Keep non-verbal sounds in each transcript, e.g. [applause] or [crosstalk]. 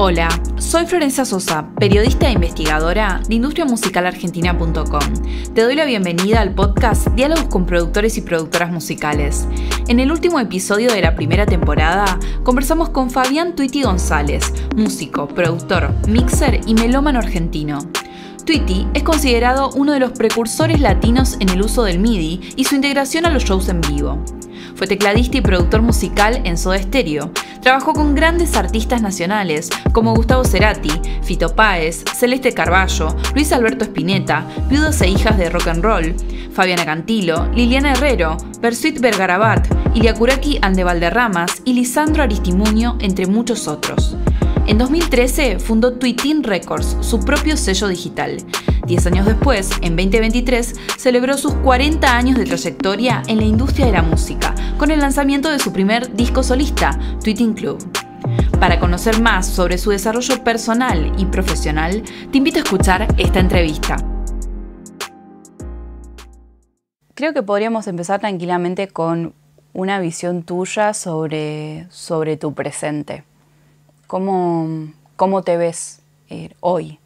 Hola, soy Florencia Sosa, periodista e investigadora de industriamusicalargentina.com. Te doy la bienvenida al podcast Diálogos con productores y productoras musicales. En el último episodio de la primera temporada, conversamos con Fabián Tuiti González, músico, productor, mixer y melómano argentino. Twitty es considerado uno de los precursores latinos en el uso del MIDI y su integración a los shows en vivo. Fue tecladista y productor musical en Soda Stereo. Trabajó con grandes artistas nacionales como Gustavo Cerati, Fito Páez, Celeste Carballo, Luis Alberto Spinetta, Viudos e Hijas de Rock and Roll, Fabiana Cantilo, Liliana Herrero, Bersuit Bergarabat, Iliakuraki Andevalderramas y Lisandro Aristimuño, entre muchos otros. En 2013 fundó Tweetin Records, su propio sello digital. Diez años después, en 2023, celebró sus 40 años de trayectoria en la industria de la música, con el lanzamiento de su primer disco solista, Tweeting Club. Para conocer más sobre su desarrollo personal y profesional, te invito a escuchar esta entrevista. Creo que podríamos empezar tranquilamente con una visión tuya sobre, sobre tu presente. ¿Cómo, te ves eh, hoy?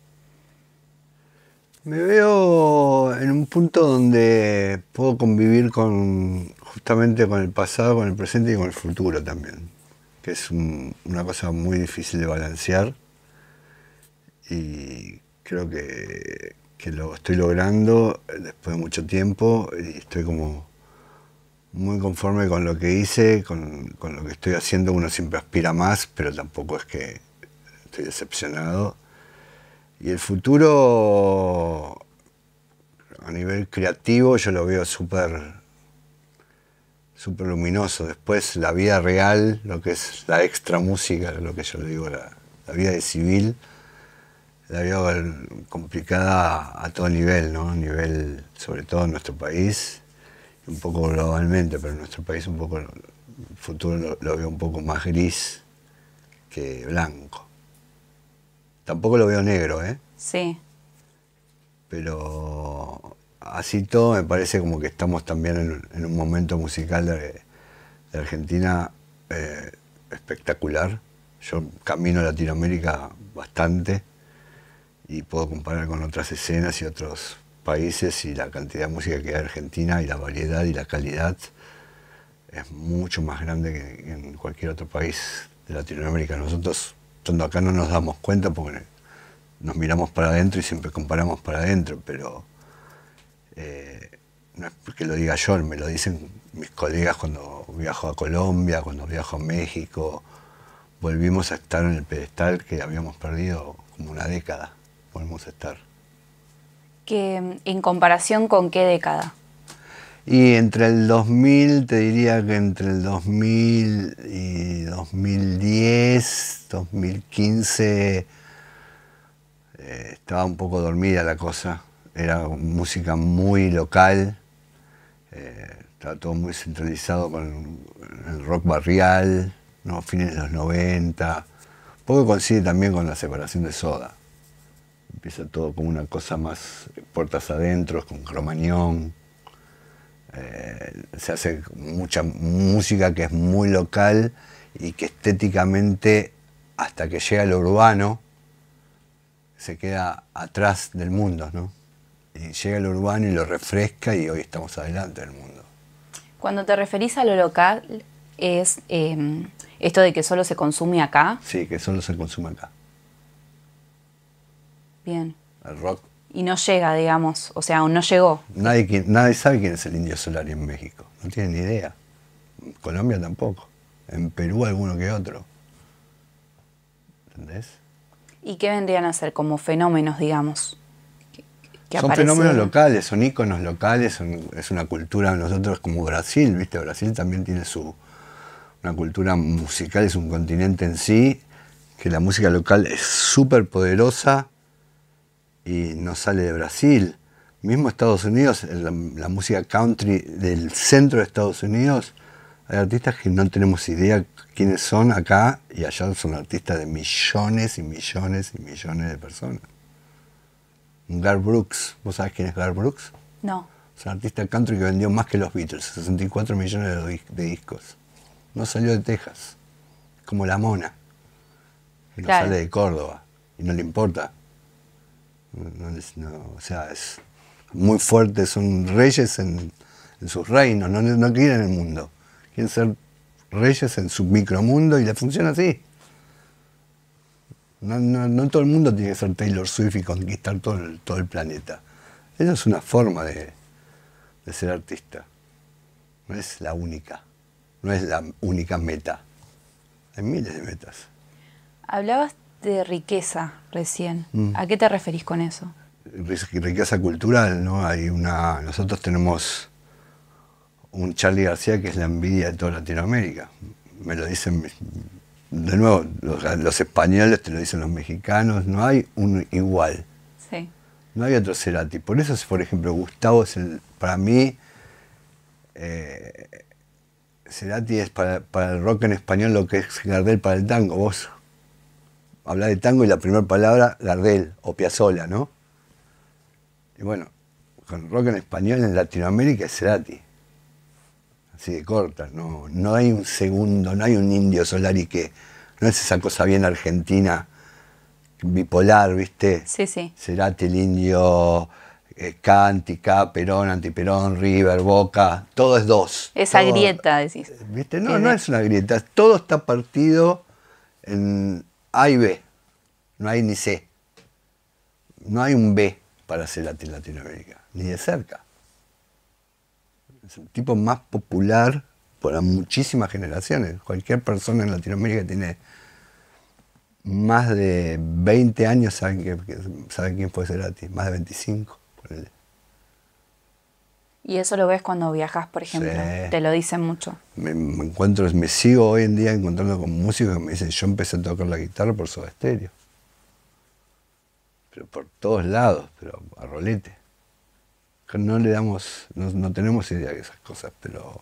Me veo en un punto donde puedo convivir con justamente con el pasado, con el presente y con el futuro también, que es una cosa muy difícil de balancear y creo que, lo estoy logrando eh, después de mucho tiempo y estoy como muy conforme con lo que hice, con, con lo que estoy haciendo, uno siempre aspira más, pero tampoco es que estoy decepcionado. Y el futuro a nivel creativo yo lo veo súper súper luminoso. Después la vida real, lo que es la extra música, lo que yo le digo, la, vida de civil, la veo complicada a todo nivel, ¿no? nivel sobre todo en nuestro país, un poco globalmente, pero en nuestro país un poco el futuro lo, veo un poco más gris que blanco. Tampoco lo veo negro, ¿eh? Sí. Pero así todo me parece como que estamos también en, un momento musical de, Argentina eh, espectacular. Yo camino Latinoamérica bastante y puedo comparar con otras escenas y otros países y la cantidad de música que hay en Argentina y la variedad y la calidad es mucho más grande que en cualquier otro país de Latinoamérica. Nosotros, cuando acá, no nos damos cuenta porque nos miramos para adentro y siempre comparamos para adentro, pero eh, no es porque lo diga yo, me lo dicen mis colegas cuando viajo a Colombia, cuando viajo a México. Volvimos a estar en el pedestal que habíamos perdido como una década. Volvemos a estar. ¿En comparación con qué década? Y entre el 2000, te diría que entre el 2000 y 2010, 2015, eh, estaba un poco dormida la cosa era música muy local, eh, estaba todo muy centralizado con el rock barrial, ¿no? fines de los 90. poco coincide también con la separación de Soda. Empieza todo con una cosa más puertas adentro, con cromañón. Eh, se hace mucha música que es muy local y que estéticamente, hasta que llega lo urbano, se queda atrás del mundo, ¿no? y llega lo urbano y lo refresca y hoy estamos adelante del mundo. Cuando te referís a lo local, es em, esto de que solo se consume acá. Sí, que solo se consume acá. Bien. El rock. Y no llega, digamos, o sea, aún no llegó. Nadie, nadie sabe quién es el Indio solar en México, no tiene ni idea. Colombia tampoco. En Perú alguno que otro. ¿Entendés? ¿Y qué vendrían a ser como fenómenos, digamos? son fenómenos locales, son íconos locales, es una cultura, nosotros como Brasil, ¿viste? Brasil también tiene su, una cultura musical, es un continente en sí, que la música local es súper poderosa y no sale de Brasil. Mismo Estados Unidos, la, música country del centro de Estados Unidos, hay artistas que no tenemos idea quiénes son acá y allá son artistas de millones y millones y millones de personas. Gar Brooks. ¿Vos sabés quién es Gar Brooks? No. Es un artista country que vendió más que los Beatles, 64 millones de, discos. No salió de Texas, como la mona. No sale de Córdoba y no le importa. o sea, es muy fuerte, son reyes en, sus reinos, no, quieren el mundo. Quieren ser reyes en su micromundo y le funciona así. No, no, todo el mundo tiene que ser Taylor Swift y conquistar todo el, todo el planeta. Esa es una forma de, ser artista. No es la única. No es la única meta. Hay miles de metas. Hablabas de riqueza recién. Mm. ¿A qué te referís con eso? Riqueza cultural, ¿no? Hay una. Nosotros tenemos un Charlie García que es la envidia de toda Latinoamérica. Me lo dicen de nuevo, los, españoles te lo dicen los mexicanos, no hay un igual. No hay otro Cerati. Por eso, por ejemplo, Gustavo para mí, eh, Cerati es para, el rock en español lo que es Gardel para el tango. Vos hablás de tango y la primera palabra, Gardel o Piazzola, ¿no? Y bueno, con rock en español en Latinoamérica es Cerati corta. No, no hay un segundo, no hay un indio Solari que. No es esa cosa bien argentina, bipolar, ¿viste? Sí, sí. el indio. Cántica, eh, Perón, Antiperón, River, Boca, todo es dos. Esa grieta, decís. Eh, ¿Viste? No, no es una grieta, todo está partido en A y B, no hay ni C, no hay un B para ser Latinoamérica, ni de cerca. Es tipo más popular por muchísimas generaciones. Cualquier persona en Latinoamérica tiene más de 20 años sabe, que, sabe quién fue Cerati, más de 25. y eso lo ves cuando viajas, por ejemplo, te lo dicen mucho. Me, encuentro, me sigo hoy en día encontrando con músicos que me dicen, yo empecé a tocar la guitarra por su estéreo. Pero por todos lados, pero a rolete no le damos, no, tenemos idea de esas cosas, pero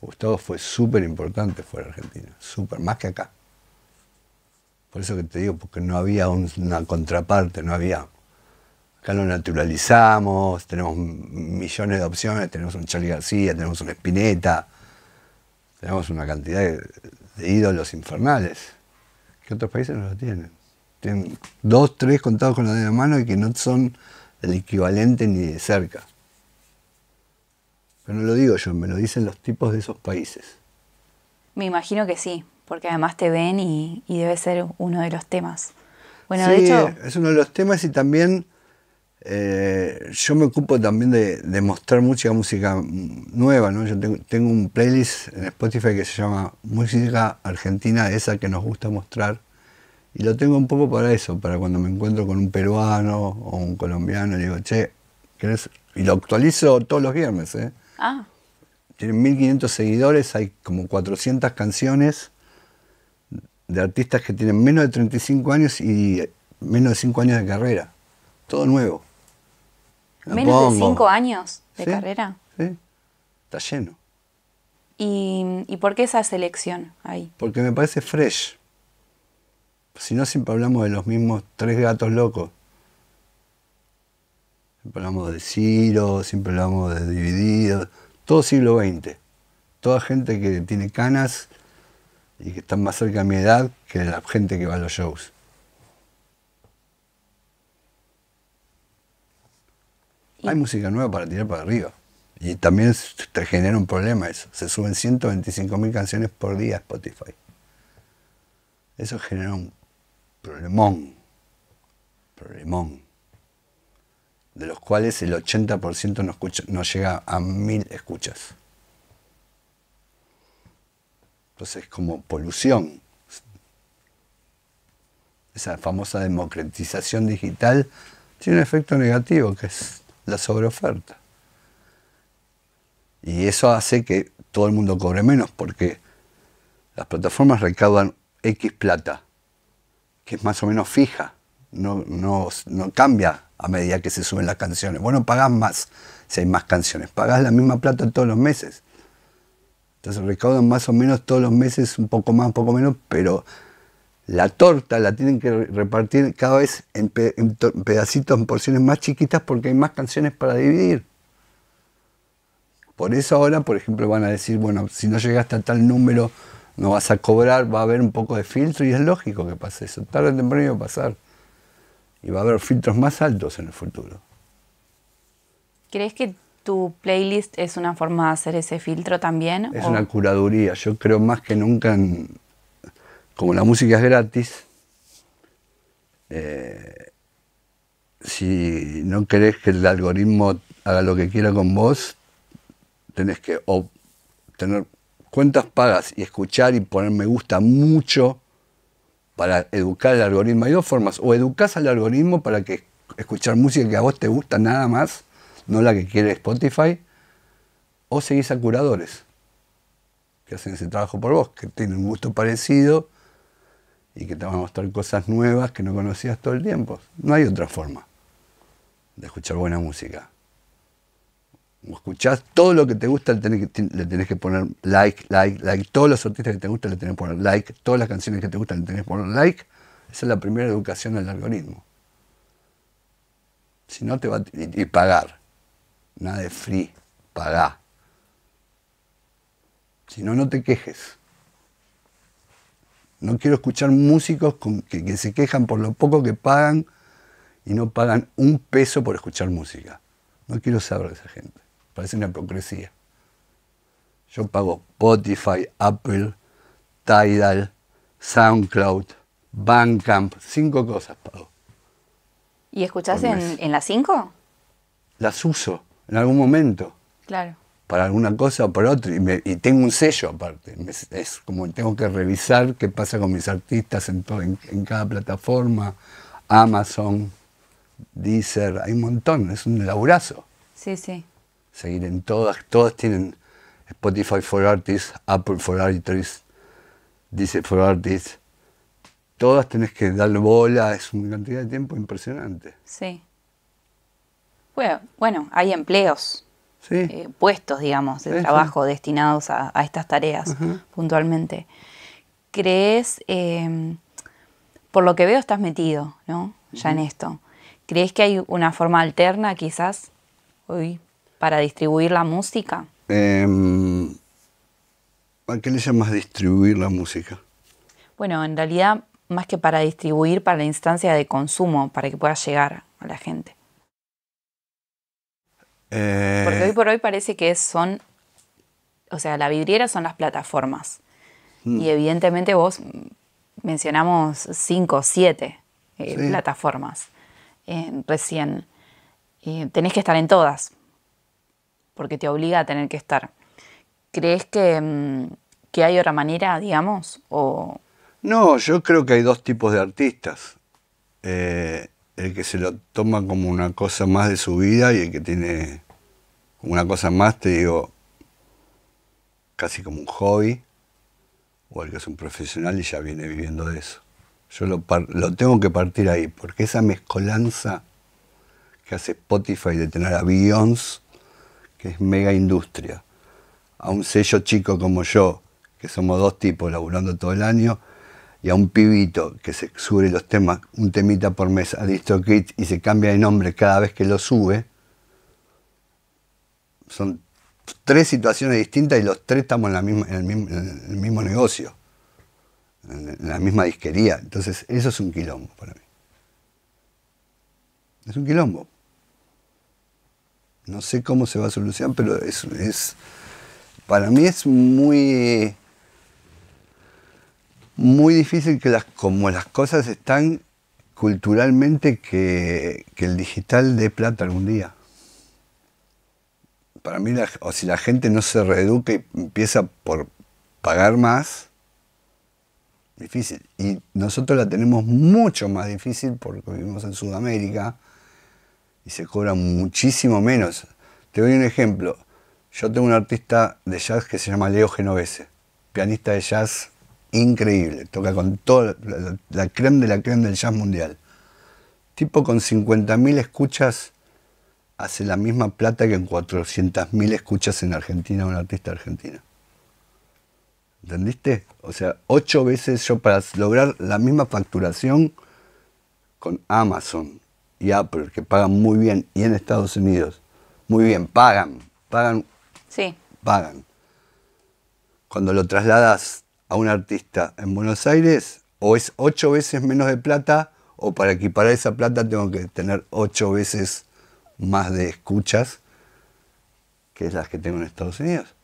Gustavo fue súper importante fuera de Argentina, súper, más que acá. Por eso que te digo, porque no había una contraparte, no había. Acá lo naturalizamos, tenemos millones de opciones, tenemos un Charlie García, tenemos un Espineta, tenemos una cantidad de, ídolos infernales que otros países no lo tienen. Tienen dos, tres contados con la de la mano y que no son el equivalente ni de cerca. Pero no lo digo yo, me lo dicen los tipos de esos países. Me imagino que sí, porque además te ven y, debe ser uno de los temas. Bueno, de hecho... Es uno de los temas y también eh, yo me ocupo también de, mostrar mucha música nueva, ¿no? Yo tengo, tengo, un playlist en Spotify que se llama Música Argentina, esa que nos gusta mostrar. Y lo tengo un poco para eso, para cuando me encuentro con un peruano o un colombiano, le digo, che, ¿querés? Y lo actualizo todos los viernes, ¿eh? Ah. Tienen 1500 seguidores, hay como 400 canciones de artistas que tienen menos de 35 años y menos de 5 años de carrera. Todo nuevo. menos de 5 años de carrera. Sí, está lleno. ¿Y, ¿Y por qué esa selección ahí? Porque me parece fresh. Si no, siempre hablamos de los mismos tres gatos locos. Siempre hablamos de Ciro, siempre hablamos de Dividido. todo siglo XX. Toda gente que tiene canas y que está más cerca de mi edad que la gente que va a los shows. Hay música nueva para tirar para arriba. Y también te genera un problema eso. Se suben 125.000 canciones por día a Spotify. Eso genera un problemón, problemón, de los cuales el 80% no, escucha, no llega a mil escuchas. Entonces, es como polución, esa famosa democratización digital tiene un efecto negativo, que es la sobreoferta. Y eso hace que todo el mundo cobre menos, porque las plataformas recaudan X plata que es más o menos fija, no, no, cambia a medida que se suben las canciones. Bueno, pagás más si hay más canciones, pagás la misma plata todos los meses. Entonces recaudan más o menos todos los meses un poco más, un poco menos, pero la torta la tienen que repartir cada vez en, en pedacitos, en porciones más chiquitas porque hay más canciones para dividir. Por eso ahora, por ejemplo, van a decir, bueno, si no llegaste a tal número no vas a cobrar, va a haber un poco de filtro y es lógico que pase eso. Tarde o temprano iba a pasar. Y va a haber filtros más altos en el futuro. ¿Crees que tu playlist es una forma de hacer ese filtro también? Es una curaduría. Yo creo más que nunca, en, como la música es gratis, eh, si no querés que el algoritmo haga lo que quiera con vos, tenés que tener ¿Cuántas pagas y escuchar y poner me gusta mucho para educar al algoritmo. Hay dos formas. O educas al algoritmo para que escuchar música que a vos te gusta nada más, no la que quiere Spotify, o seguís a curadores que hacen ese trabajo por vos, que tienen un gusto parecido y que te van a mostrar cosas nuevas que no conocías todo el tiempo. No hay otra forma de escuchar buena música escuchás todo lo que te gusta, le tenés que, poner like, like, like. Todos los artistas que te gustan, le tenés que poner like. Todas las canciones que te gustan, le tenés que poner like. Esa es la primera educación del algoritmo. Si no te va a, y, pagar. Nada de free, pagá. Si no, no te quejes. No quiero escuchar músicos que se quejan por lo poco que pagan y no pagan un peso por escuchar música. No quiero saber de esa gente. Parece una hipocresía. Yo pago Spotify, Apple, Tidal, SoundCloud, Bandcamp, cinco cosas pago. ¿Y escuchás en, las cinco? Las uso en algún momento. Claro. Para alguna cosa o para otra. Y, y tengo un sello aparte. es como tengo que revisar qué pasa con mis artistas en, en, en cada plataforma. Amazon, Deezer, hay un montón. Es un laburazo. Sí, sí seguir en todas, todas tienen Spotify for Artists, Apple for Artists, Deezer for Artists. Todas tenés que darle bola, es una cantidad de tiempo impresionante. Sí. Bueno, hay empleos, eh, puestos, digamos, de trabajo destinados a, estas tareas puntualmente. ¿Crees, em, por lo que veo estás metido, ¿no? Ya en esto. ¿Crees que hay una forma alterna quizás? Hoy para distribuir la música? Em, ¿A qué le llamas distribuir la música? Bueno, en realidad más que para distribuir, para la instancia de consumo, para que pueda llegar a la gente. Eh, Porque hoy por hoy parece que son, o sea, la vidriera son las plataformas. Mm. Y evidentemente vos mencionamos cinco o siete eh, plataformas eh, recién. tenés que estar en todas, porque te obliga a tener que estar. ¿Crees mm, que, hay otra manera, digamos? O... No, yo creo que hay dos tipos de artistas. Eh, el que se lo toma como una cosa más de su vida y el que tiene una cosa más, te digo, casi como un hobby, o el que es un profesional y ya viene viviendo de eso. Yo lo, lo tengo que partir ahí, porque esa mezcolanza que hace Spotify de tener a Beyoncé que es mega industria, a un sello chico como yo, que somos dos tipos laburando todo el año, y a un pibito que se sube los temas, un temita por mes a DistoKit y se cambia de nombre cada vez que lo sube, son tres situaciones distintas y los tres estamos el, mismo, en el, mismo, negocio, en, la misma disquería. Entonces, eso es un quilombo para mí. Es un quilombo. No sé cómo se va a solucionar, pero es, es para mí es muy, muy difícil que las, como las cosas están culturalmente, que, el digital dé plata algún día. Para mí, o si la gente no se reeduca y empieza por pagar más, difícil. Y nosotros la tenemos mucho más difícil porque vivimos en Sudamérica, y se cobra muchísimo menos. Te doy un ejemplo. Yo tengo un artista de jazz que se llama Leo Genovese, pianista de jazz increíble, toca con toda la, creme de la creme del jazz mundial. Tipo con 50.000 escuchas hace la misma plata que en 400.000 escuchas en Argentina un artista argentino. ¿Entendiste? O sea, ocho veces yo para lograr la misma facturación con Amazon, ya, que pagan muy bien, y en Estados Unidos, muy bien, pagan, pagan, sí. pagan. Cuando lo trasladas a un artista en Buenos Aires, o es ocho veces menos de plata, o para equiparar esa plata tengo que tener ocho veces más de escuchas que las que tengo en Estados Unidos.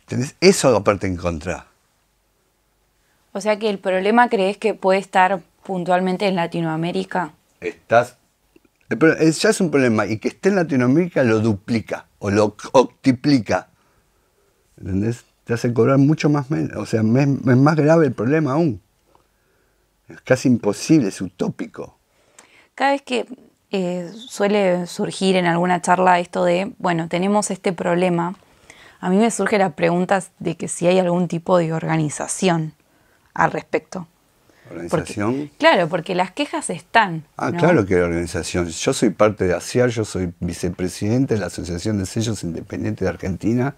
¿Entendés? Eso aparte en contra. O sea que el problema crees que puede estar puntualmente en Latinoamérica estás... ya es un problema. Y que esté en Latinoamérica lo duplica o lo octiplica. ¿Entendés? Te hace cobrar mucho más O sea, es, más grave el problema aún. Es casi imposible, es utópico. Cada vez que eh, suele surgir en alguna charla esto de, bueno, tenemos este problema, a mí me surge la pregunta de que si hay algún tipo de organización al respecto claro, porque las quejas están. Ah, claro que la organización. Yo soy parte de ASIAR, yo soy vicepresidente de la Asociación de Sellos Independientes de Argentina,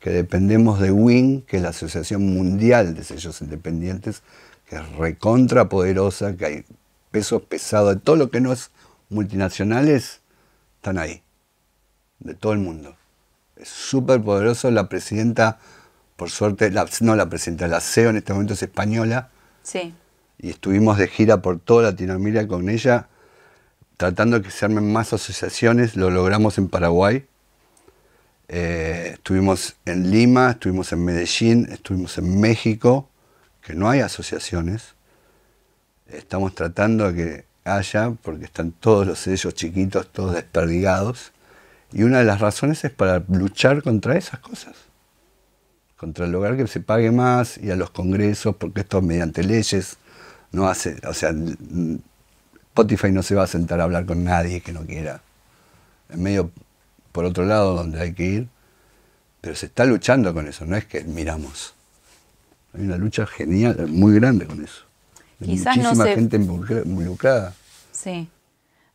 que dependemos de WIN, que es la Asociación Mundial de Sellos Independientes, que es recontra poderosa, que hay pesos pesados, de todo lo que no es multinacionales, están ahí, de todo el mundo. Es súper poderoso, la presidenta, por suerte, no la presidenta, la CEO en este momento es española. Sí y estuvimos de gira por toda Latinoamérica con ella, tratando de que se armen más asociaciones, lo logramos en Paraguay. Eh, estuvimos en Lima, estuvimos en Medellín, estuvimos en México, que no hay asociaciones. Estamos tratando de que haya, porque están todos los sellos chiquitos, todos desperdigados. Y una de las razones es para luchar contra esas cosas. Contra el lugar que se pague más y a los congresos, porque esto es mediante leyes. No hace, o sea, Spotify no se va a sentar a hablar con nadie que no quiera. En medio, por otro lado, donde hay que ir. Pero se está luchando con eso, no es que miramos. Hay una lucha genial, muy grande con eso. muchísima gente involucrada. Sí.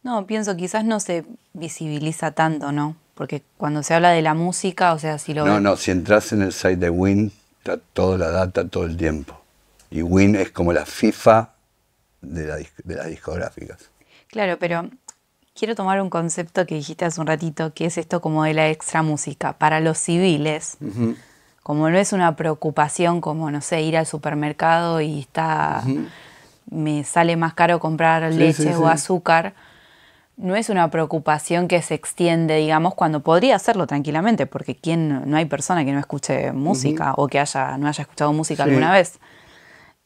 No, pienso, quizás no se visibiliza tanto, ¿no? Porque cuando se habla de la música, o sea, si lo... No, no, si entras en el site de Win, está toda la data todo el tiempo. Y Win es como la FIFA de, las discográficas. Claro, pero quiero tomar un concepto que dijiste hace un ratito, que es esto como de la extra música. Para los civiles, como no es una preocupación como, no sé, ir al supermercado y está, me sale más caro comprar leche o azúcar, no es una preocupación que se extiende, digamos, cuando podría hacerlo tranquilamente, porque ¿quién, no hay persona que no escuche música o que no haya escuchado música alguna vez.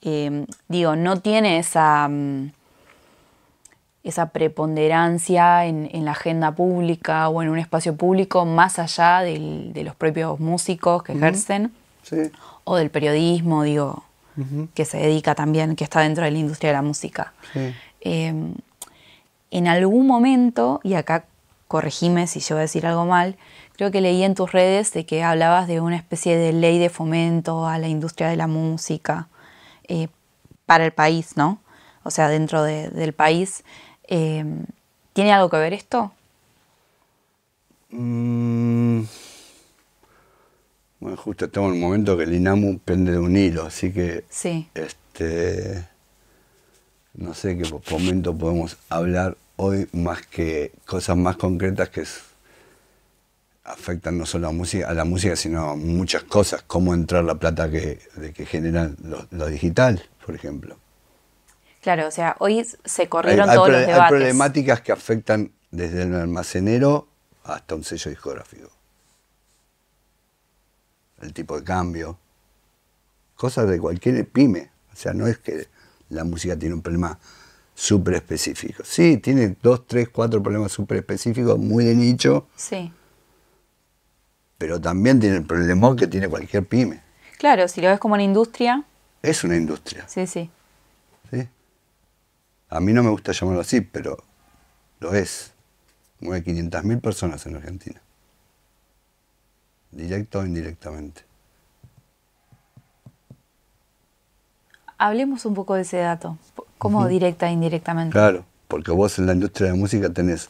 Em, digo, no tiene esa, mm, preponderancia en, la agenda pública o en un espacio público más allá de los propios músicos que ejercen o del periodismo, digo, que se dedica también, que está dentro de la industria de la música. Em, en algún momento, y acá corregime si yo voy a decir algo mal, creo que leí en tus redes de que hablabas de una especie de ley de fomento a la industria de la música. Eh, para el país, ¿no? O sea, dentro del país. Em, ¿Tiene algo que ver esto? Mm. Bueno, justo estamos en un momento que el INAMU pende de un hilo, así que sí. este, no sé qué momento podemos hablar hoy más que cosas más concretas que es afectan no solo a, música, a la música, sino a muchas cosas, cómo entrar la plata que, que generan lo, digital, por ejemplo. Claro, o sea, hoy se corrieron todos los debates. Hay problemáticas que afectan desde el almacenero hasta un sello discográfico. El tipo de cambio, cosas de cualquier pyme. O sea, no es que la música tiene un problema súper específico. Sí, tiene dos, tres, cuatro problemas súper específicos, muy de nicho. Sí pero también tiene el problema que tiene cualquier pyme. Claro, si lo ves como una industria. Es una industria. Sí, sí. ¿Sí? A mí no me gusta llamarlo así, pero lo es. Mueve 500.000 personas en Argentina. Directo o indirectamente. Hablemos un poco de ese dato. ¿Cómo directa e indirectamente? Claro, porque vos en la industria de música tenés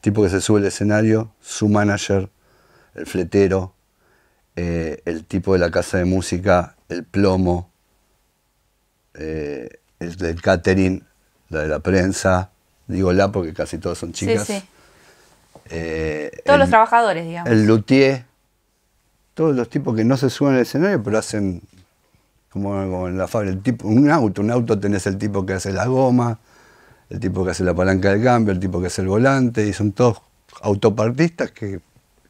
tipo que se sube al escenario, su manager, el fletero, eh, el tipo de la casa de música, el plomo, eh, el del catering, la de la prensa, digo la porque casi todos son chicas. Sí, sí. Eh, todos los trabajadores, digamos. El luthier, todos los tipos que no se suben al escenario, pero hacen como, en la fábrica, el tipo, un auto, un auto tenés el tipo que hace la goma, el tipo que hace la palanca del cambio, el tipo que hace el volante, y son todos autopartistas que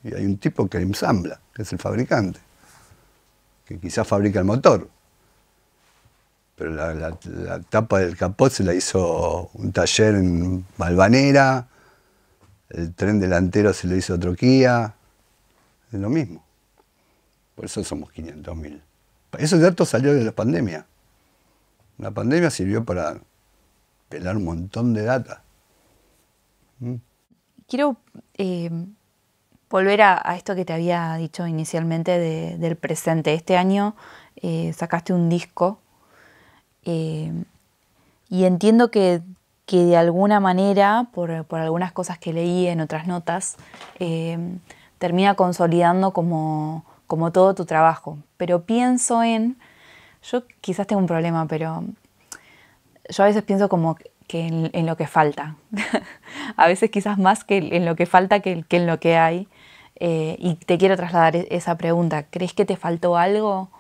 y hay un tipo que ensambla, que es el fabricante, que quizás fabrica el motor. Pero la, tapa del capó se la hizo un taller en Malvanera, el tren delantero se lo hizo otro Kia, es lo mismo. Por eso somos 500.000. Esos datos salió de la pandemia. La pandemia sirvió para pelar un montón de data. ¿Mm? Quiero eh, volver a, esto que te había dicho inicialmente del presente. Este año eh, sacaste un disco eh, y entiendo que, de alguna manera, por, algunas cosas que leí en otras notas, eh, termina consolidando como, como todo tu trabajo. Pero pienso en, yo quizás tengo un problema, pero yo a veces pienso como que en, lo que falta. [laughs] a veces quizás más que en lo que falta que, en lo que hay. Eh, y te quiero trasladar e-, esa pregunta. ¿Crees que te faltó algo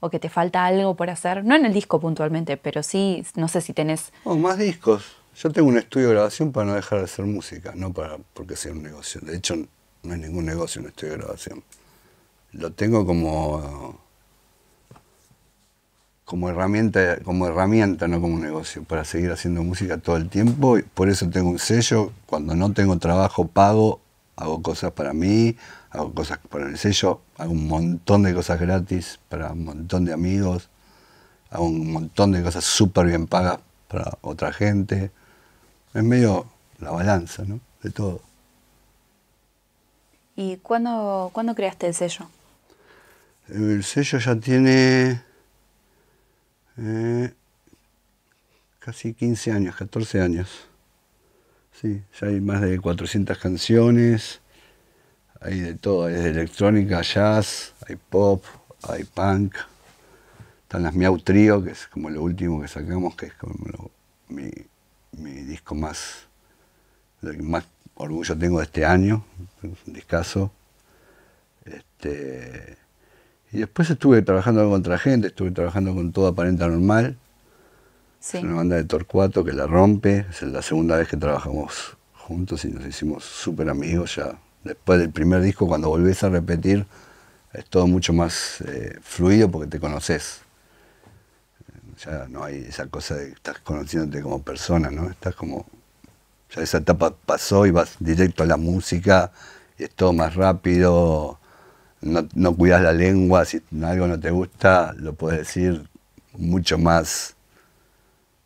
o que te falta algo por hacer? No en el disco puntualmente, pero sí, no sé si tenés... O más discos. Yo tengo un estudio de grabación para no dejar de hacer música, no para porque sea un negocio. De hecho, no hay ningún negocio en estudio de grabación. Lo tengo como como herramienta, como herramienta, no como negocio, para seguir haciendo música todo el tiempo. Por eso tengo un sello. Cuando no tengo trabajo pago, hago cosas para mí, hago cosas para el sello, hago un montón de cosas gratis para un montón de amigos, hago un montón de cosas súper bien pagas para otra gente. Es medio la balanza, ¿no? De todo. ¿Y cuándo creaste el sello? El sello ya tiene eh, casi 15 años, 14 años. Sí, ya hay más de 400 canciones, hay de todo, desde electrónica, jazz, hay pop, hay punk. Están las Miau Trio, que es como lo último que sacamos, que es como mi, disco más, lo que más orgullo tengo de este año, un discazo. Este, y después estuve trabajando con otra gente, estuve trabajando con Todo Aparenta Normal. Sí. Es una banda de Torcuato que la rompe. Es la segunda vez que trabajamos juntos y nos hicimos súper amigos ya. Después del primer disco, cuando volvés a repetir, es todo mucho más eh, fluido porque te conoces. Ya no hay esa cosa de que estás conociéndote como persona, ¿no? Estás como. Ya esa etapa pasó y vas directo a la música y es todo más rápido no, no cuidas la lengua, si algo no te gusta, lo puedes decir mucho más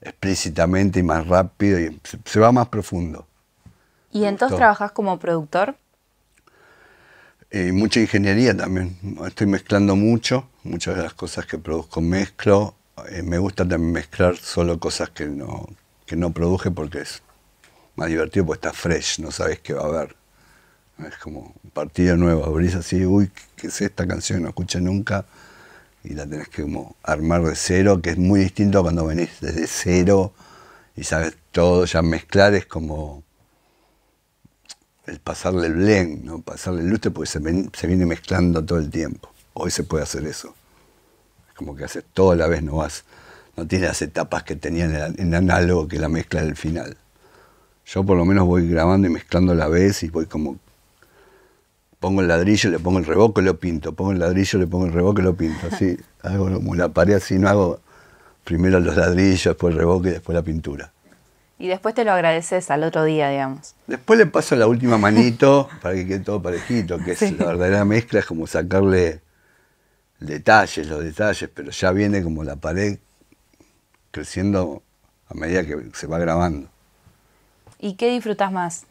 explícitamente y más rápido y se, va más profundo. ¿Y entonces trabajas como productor? Eh, y mucha ingeniería también. Estoy mezclando mucho, muchas de las cosas que produzco mezclo. Eh, me gusta también mezclar solo cosas que no, que no produje porque es más divertido, porque está fresh, no sabes qué va a haber. Es como un partido nuevo, abrís así, uy, ¿qué es esta canción? No escuché nunca y la tenés que como armar de cero, que es muy distinto cuando venís desde cero y sabes todo, ya mezclar es como el pasarle el blend, ¿no? pasarle el lustre porque se, viene mezclando todo el tiempo. Hoy se puede hacer eso. Es como que haces todo a la vez, no vas, no tienes las etapas que tenía en, en análogo que la mezcla del final. Yo por lo menos voy grabando y mezclando a la vez y voy como pongo el ladrillo, le pongo el y lo pinto, pongo el ladrillo, le pongo el y lo pinto, así, [laughs] hago la pared así, no hago primero los ladrillos, después el y después la pintura. Y después te lo agradeces al otro día, digamos. Después le paso la última manito [laughs] para que quede todo parejito, que es la verdadera mezcla, es como sacarle detalles, los detalles, pero ya viene como la pared creciendo a medida que se va grabando. ¿Y qué disfrutas más?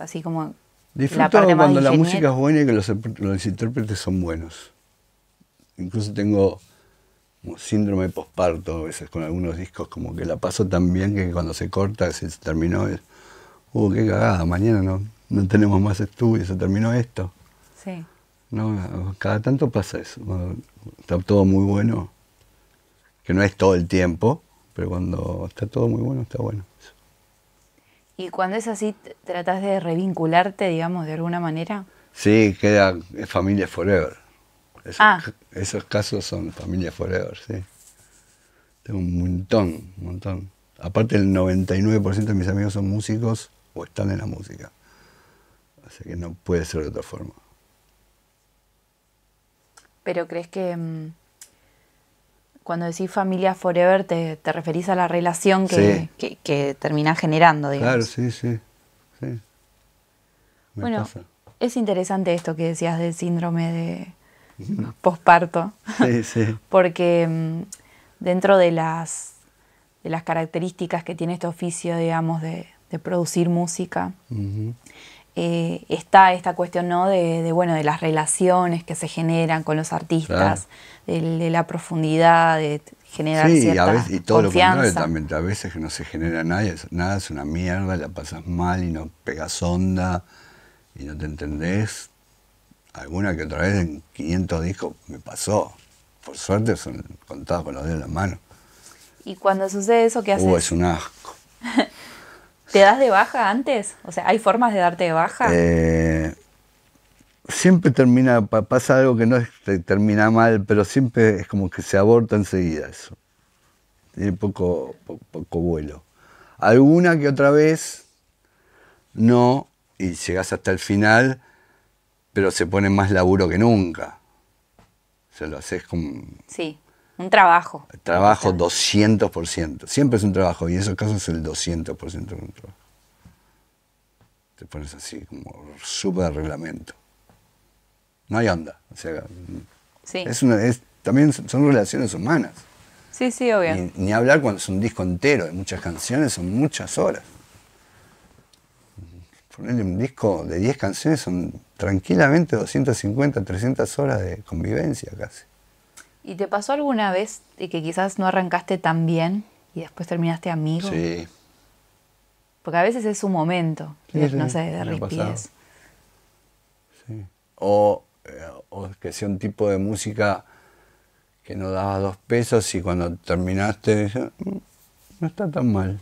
así como Disfruto cuando la música es buena y que los, intérpretes son buenos. Incluso tengo síndrome síndrome posparto a veces con algunos discos, como que la paso tan bien que cuando se corta, se terminó, hubo uh, qué cagada, mañana no, no tenemos más estudio, se terminó esto. Sí. No, cada tanto pasa eso. Está todo muy bueno, que no es todo el tiempo, pero cuando está todo muy bueno, está bueno. ¿Y cuando es así, tratas de revincularte, digamos, de alguna manera? Sí, queda familia forever. Esos, ah. esos casos son familia forever, sí. Tengo un montón, un montón. Aparte, el 99% de mis amigos son músicos o están en la música. Así que no puede ser de otra forma. Pero crees que... Mm, cuando decís familia forever, te, te referís a la relación que, terminás generando, digamos. Claro, sí, sí. bueno, es interesante esto que decías del síndrome de [laughs] posparto. Sí, sí. [laughs] Porque mm, dentro de las, de las características que tiene este oficio, digamos, de, de producir música, eh, está esta cuestión ¿no? De, bueno, de las relaciones que se generan con los artistas, de, la profundidad, de generar cierta a veces, y todo que lo contrario también, a veces que no se genera nada, nada es una mierda, la pasas mal y no pegas onda y no te entendés. Alguna que otra vez en 500 discos me pasó. Por suerte son contados con los dedos de la mano. ¿Y cuando sucede eso qué uh, haces? es un asco. [laughs] ¿Te das de baja antes? O sea, ¿hay formas de darte de baja? Eh, siempre termina, pasa algo que no termina mal, pero siempre es como que se aborta enseguida eso. Tiene poco, vuelo. Alguna que otra vez no, y llegas hasta el final, pero se pone más laburo que nunca. O sea, lo haces como. Sí. Un trabajo. Trabajo 200%. Siempre es un trabajo y en esos casos es el 200% de un trabajo. Te pones así, como súper reglamento. No hay onda. es también son relaciones humanas. Sí, sí, obvio. Ni, hablar cuando es un disco entero, de muchas canciones, son muchas horas. Ponerle un disco de 10 canciones son tranquilamente 250, 300 horas de convivencia casi. ¿Y te pasó alguna vez que quizás no arrancaste tan bien y después terminaste amigo? Sí. Porque a veces es un momento, no sé, de Sí. O, eh, que sea un tipo de música que no daba dos pesos y cuando terminaste, mm, no está tan mal.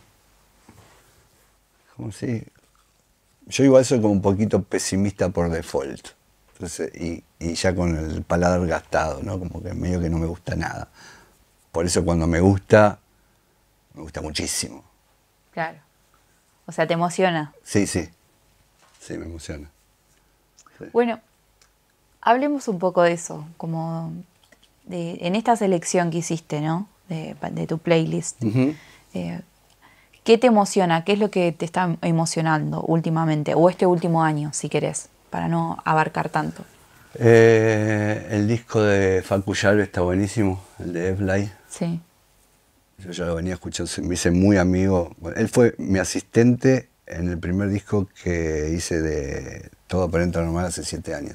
Como si. Yo igual soy como un poquito pesimista por default y, ya con el paladar gastado, ¿no? Como que medio que no me gusta nada. Por eso cuando me gusta, me gusta muchísimo. Claro. O sea, te emociona. Sí, sí. Sí, me emociona. Bueno, hablemos un poco de eso, como de, en esta selección que hiciste, ¿no? De, tu playlist. Eh, ¿Qué te emociona? ¿Qué es lo que te está emocionando últimamente? O este último año, si querés para no abarcar tanto? Eh, el disco de Facu Yalve está buenísimo, el de Fly. Sí. Yo ya lo venía escuchando, me hice muy amigo. él fue mi asistente en el primer disco que hice de Todo Aparenta Normal hace siete años.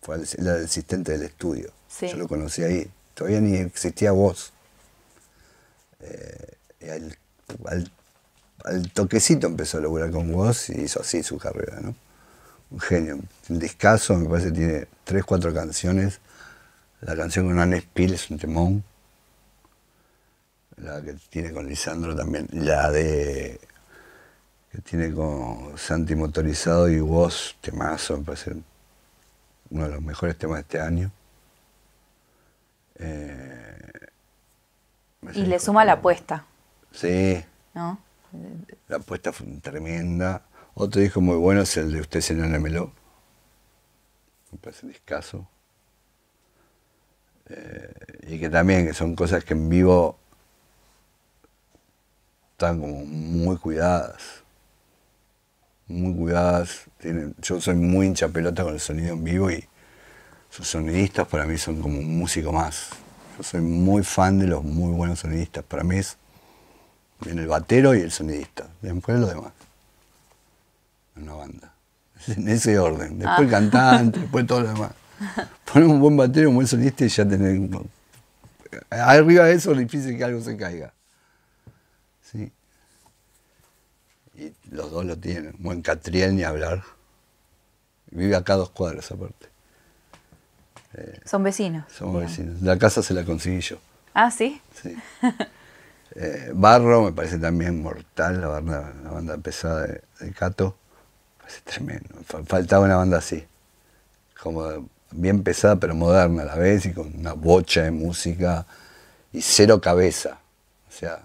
Fue el, asistente del estudio. Yo lo conocí ahí. Todavía ni existía voz. Eh, y al el toquecito empezó a lograr con vos y hizo así su carrera, ¿no? Un genio. El discazo, me parece, tiene tres, cuatro canciones. La canción con Anne Spill es un temón. La que tiene con Lisandro también. La de. que tiene con Santi Motorizado y vos, temazo, me parece uno de los mejores temas de este año. Eh, y le suma la apuesta. Sí. ¿No? La apuesta fue tremenda. Otro disco muy bueno es el de Usted se Meló. Me parece descaso eh, y que también que son cosas que en vivo están como muy cuidadas. Muy cuidadas. Tienen, yo soy muy hincha pelota con el sonido en vivo y sus sonidistas para mí son como un músico más. Yo soy muy fan de los muy buenos sonidistas. Para mí es en el batero y el sonidista. Después lo demás. En una banda. [laughs] En ese orden. Después el ah. cantante, después todo lo demás. Poner un buen batero, un buen sonidista y ya tener. Arriba de eso es difícil que algo se caiga. Sí. Y los dos lo tienen. Buen Catriel ni hablar. Vive acá dos cuadras aparte. son vecinos. Somos vecinos. La casa se la conseguí yo. Ah, sí. Sí. [laughs] Eh, Barro, me parece también mortal, la banda, la banda pesada de, Cato. Me parece tremendo. Faltaba una banda así. Como bien pesada pero moderna a la vez y con una bocha de música y cero cabeza. O sea,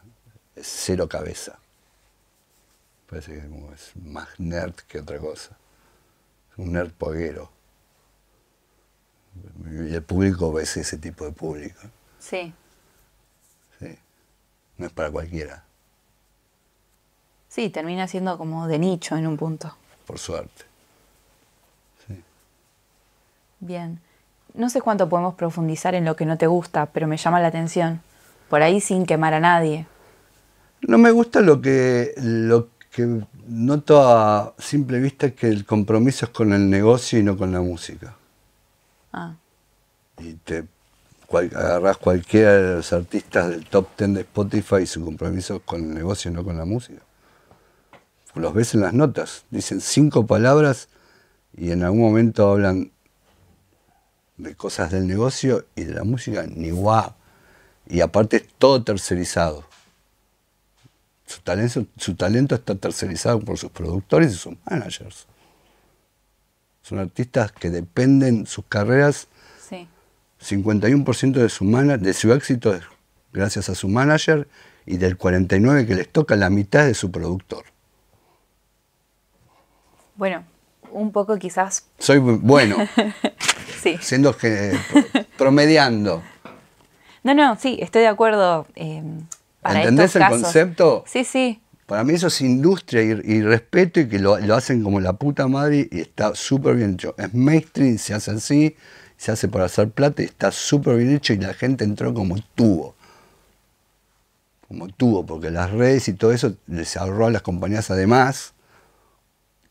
cero cabeza. Parece que es más nerd que otra cosa. un nerd poguero. Y el público es ese tipo de público. Sí no es para cualquiera. Sí, termina siendo como de nicho en un punto. Por suerte. Bien. No sé cuánto podemos profundizar en lo que no te gusta, pero me llama la atención. Por ahí sin quemar a nadie. No me gusta lo que, lo que noto a simple vista que el compromiso es con el negocio y no con la música. Ah. Y te agarras cualquiera de los artistas del top 10 de Spotify y su compromiso con el negocio, no con la música. Los ves en las notas, dicen cinco palabras y en algún momento hablan de cosas del negocio y de la música, ni guau. Y aparte es todo tercerizado. Su talento, su talento está tercerizado por sus productores y sus managers. Son artistas que dependen sus carreras 51% de, su de su éxito es gracias a su manager y del 49% que les toca la mitad de su productor. Bueno, un poco quizás... Soy bueno. [laughs] Siendo que, promediando. No, no, sí, estoy de acuerdo. Eh, para ¿Entendés el concepto? Sí, sí. Para mí eso es industria y, respeto y que lo, lo, hacen como la puta madre y está súper bien hecho. Es mainstream, se hace así, se hace para hacer plata y está súper bien hecho y la gente entró como tuvo. Como tuvo, porque las redes y todo eso les ahorró a las compañías además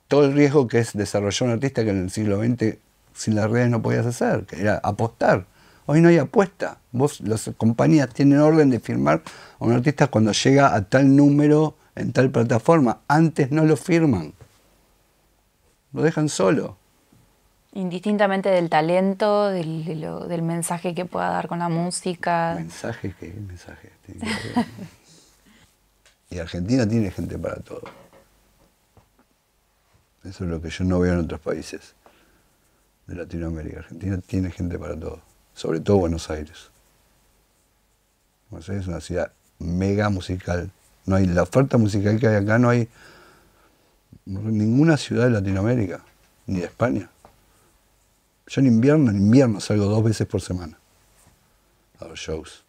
todo el riesgo que es desarrollar un artista que en el siglo XX sin las redes no podías hacer, que era apostar. Hoy no hay apuesta. Vos, las compañías tienen orden de firmar a un artista cuando llega a tal número en tal plataforma. Antes no lo firman. Lo dejan solo. Indistintamente del talento, del, mensaje que pueda dar con la música. ¿Mensaje? ¿Qué mensaje? y Argentina tiene gente para todo. Eso es lo que yo no veo en otros países de Latinoamérica. Argentina tiene gente para todo, sobre todo Buenos Aires. Buenos Aires es una ciudad mega musical. No hay la oferta musical que hay acá, no hay ninguna ciudad de Latinoamérica, ni de España. Yo en invierno, en invierno salgo dos veces por semana a los shows.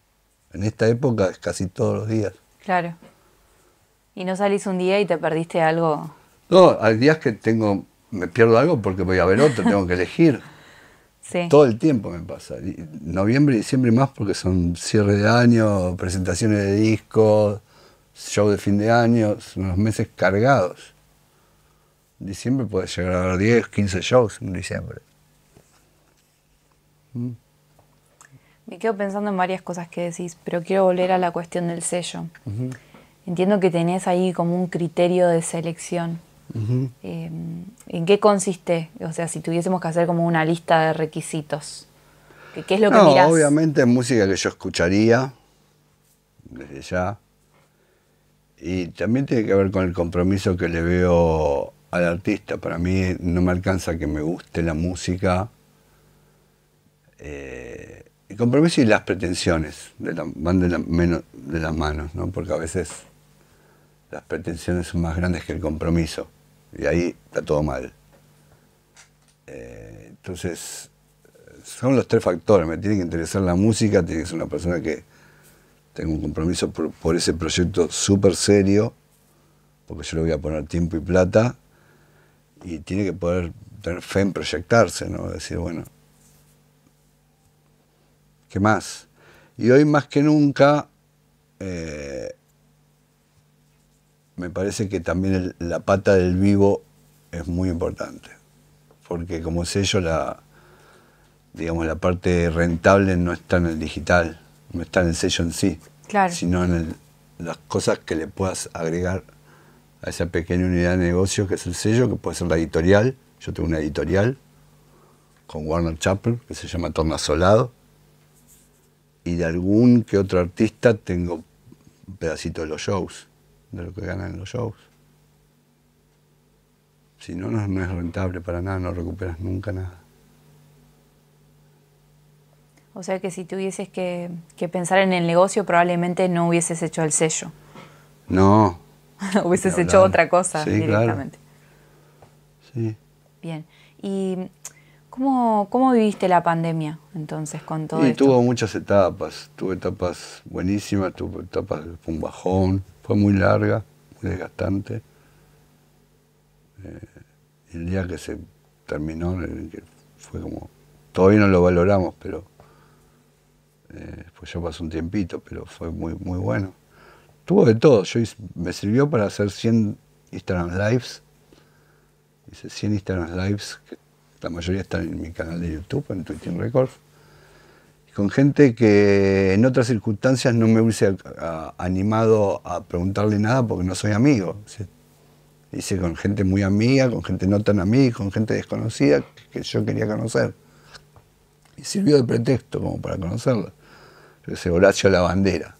En esta época es casi todos los días. Claro. ¿Y no salís un día y te perdiste algo? No, hay días que tengo, me pierdo algo porque voy a ver otro, tengo que elegir. [laughs] Sí. Todo el tiempo me pasa. noviembre y diciembre más porque son cierre de año, presentaciones de discos, show de fin de año, son unos meses cargados. En diciembre puede llegar a ver 10, 15 shows en diciembre. Mm. Me quedo pensando en varias cosas que decís, pero quiero volver a la cuestión del sello. Entiendo que tenés ahí como un criterio de selección. Em, ¿En qué consiste? O sea, si tuviésemos que hacer como una lista de requisitos, ¿qué, es lo que mirás? Obviamente música que yo escucharía desde ya. Y también tiene que ver con el compromiso que le veo al artista. Para mí no me alcanza que me guste la música el eh, compromiso y las pretensiones van de, las manos, porque a veces las pretensiones son más grandes que el compromiso y ahí está todo mal. Eh, entonces, son los tres factores. Me tiene que interesar la música, tiene que ser una persona que tenga un compromiso por, ese proyecto súper serio, porque yo le voy a poner tiempo y plata, y tiene que poder tener fe en proyectarse, ¿no? Decir, bueno, ¿Qué más? Y hoy más que nunca, eh, me parece que también la pata del vivo es muy importante, porque como sello la, digamos, la parte rentable no está en el digital, no está en el sello en sí, sino en las cosas que le puedas agregar a esa pequeña unidad de negocio que es el sello, que puede ser la editorial. Yo tengo una editorial con Warner Chapel que se llama Tornasolado y de algún que otro artista tengo un pedacito de los shows, de lo que ganan los shows. Si no, no, es rentable para nada, no recuperas nunca nada. O sea que si tuvieses que, que pensar en el negocio, probablemente no hubieses hecho el sello. No. [laughs] hubieses hecho otra cosa sí, directamente. Sí. Bien. Y ¿Cómo, viviste la pandemia entonces con todo y Tuvo muchas etapas, tuve etapas buenísimas, tuve etapas, de un bajón, fue muy larga, muy desgastante. Eh, el día que se terminó, fue como, todavía no lo valoramos, pero Después eh, pues pasó un tiempito, pero fue muy, muy bueno. Tuvo de todo, yo me sirvió para hacer 100 Instagram Lives, hice 100 Instagram Lives la mayoría están en mi canal de YouTube, en Twitching Records, con gente que en otras circunstancias no me hubiese animado a preguntarle nada porque no soy amigo. Hice con gente muy amiga, con gente no tan amiga, con gente desconocida que yo quería conocer. Y sirvió de pretexto como para conocerlo. Ese Horacio Lavandera,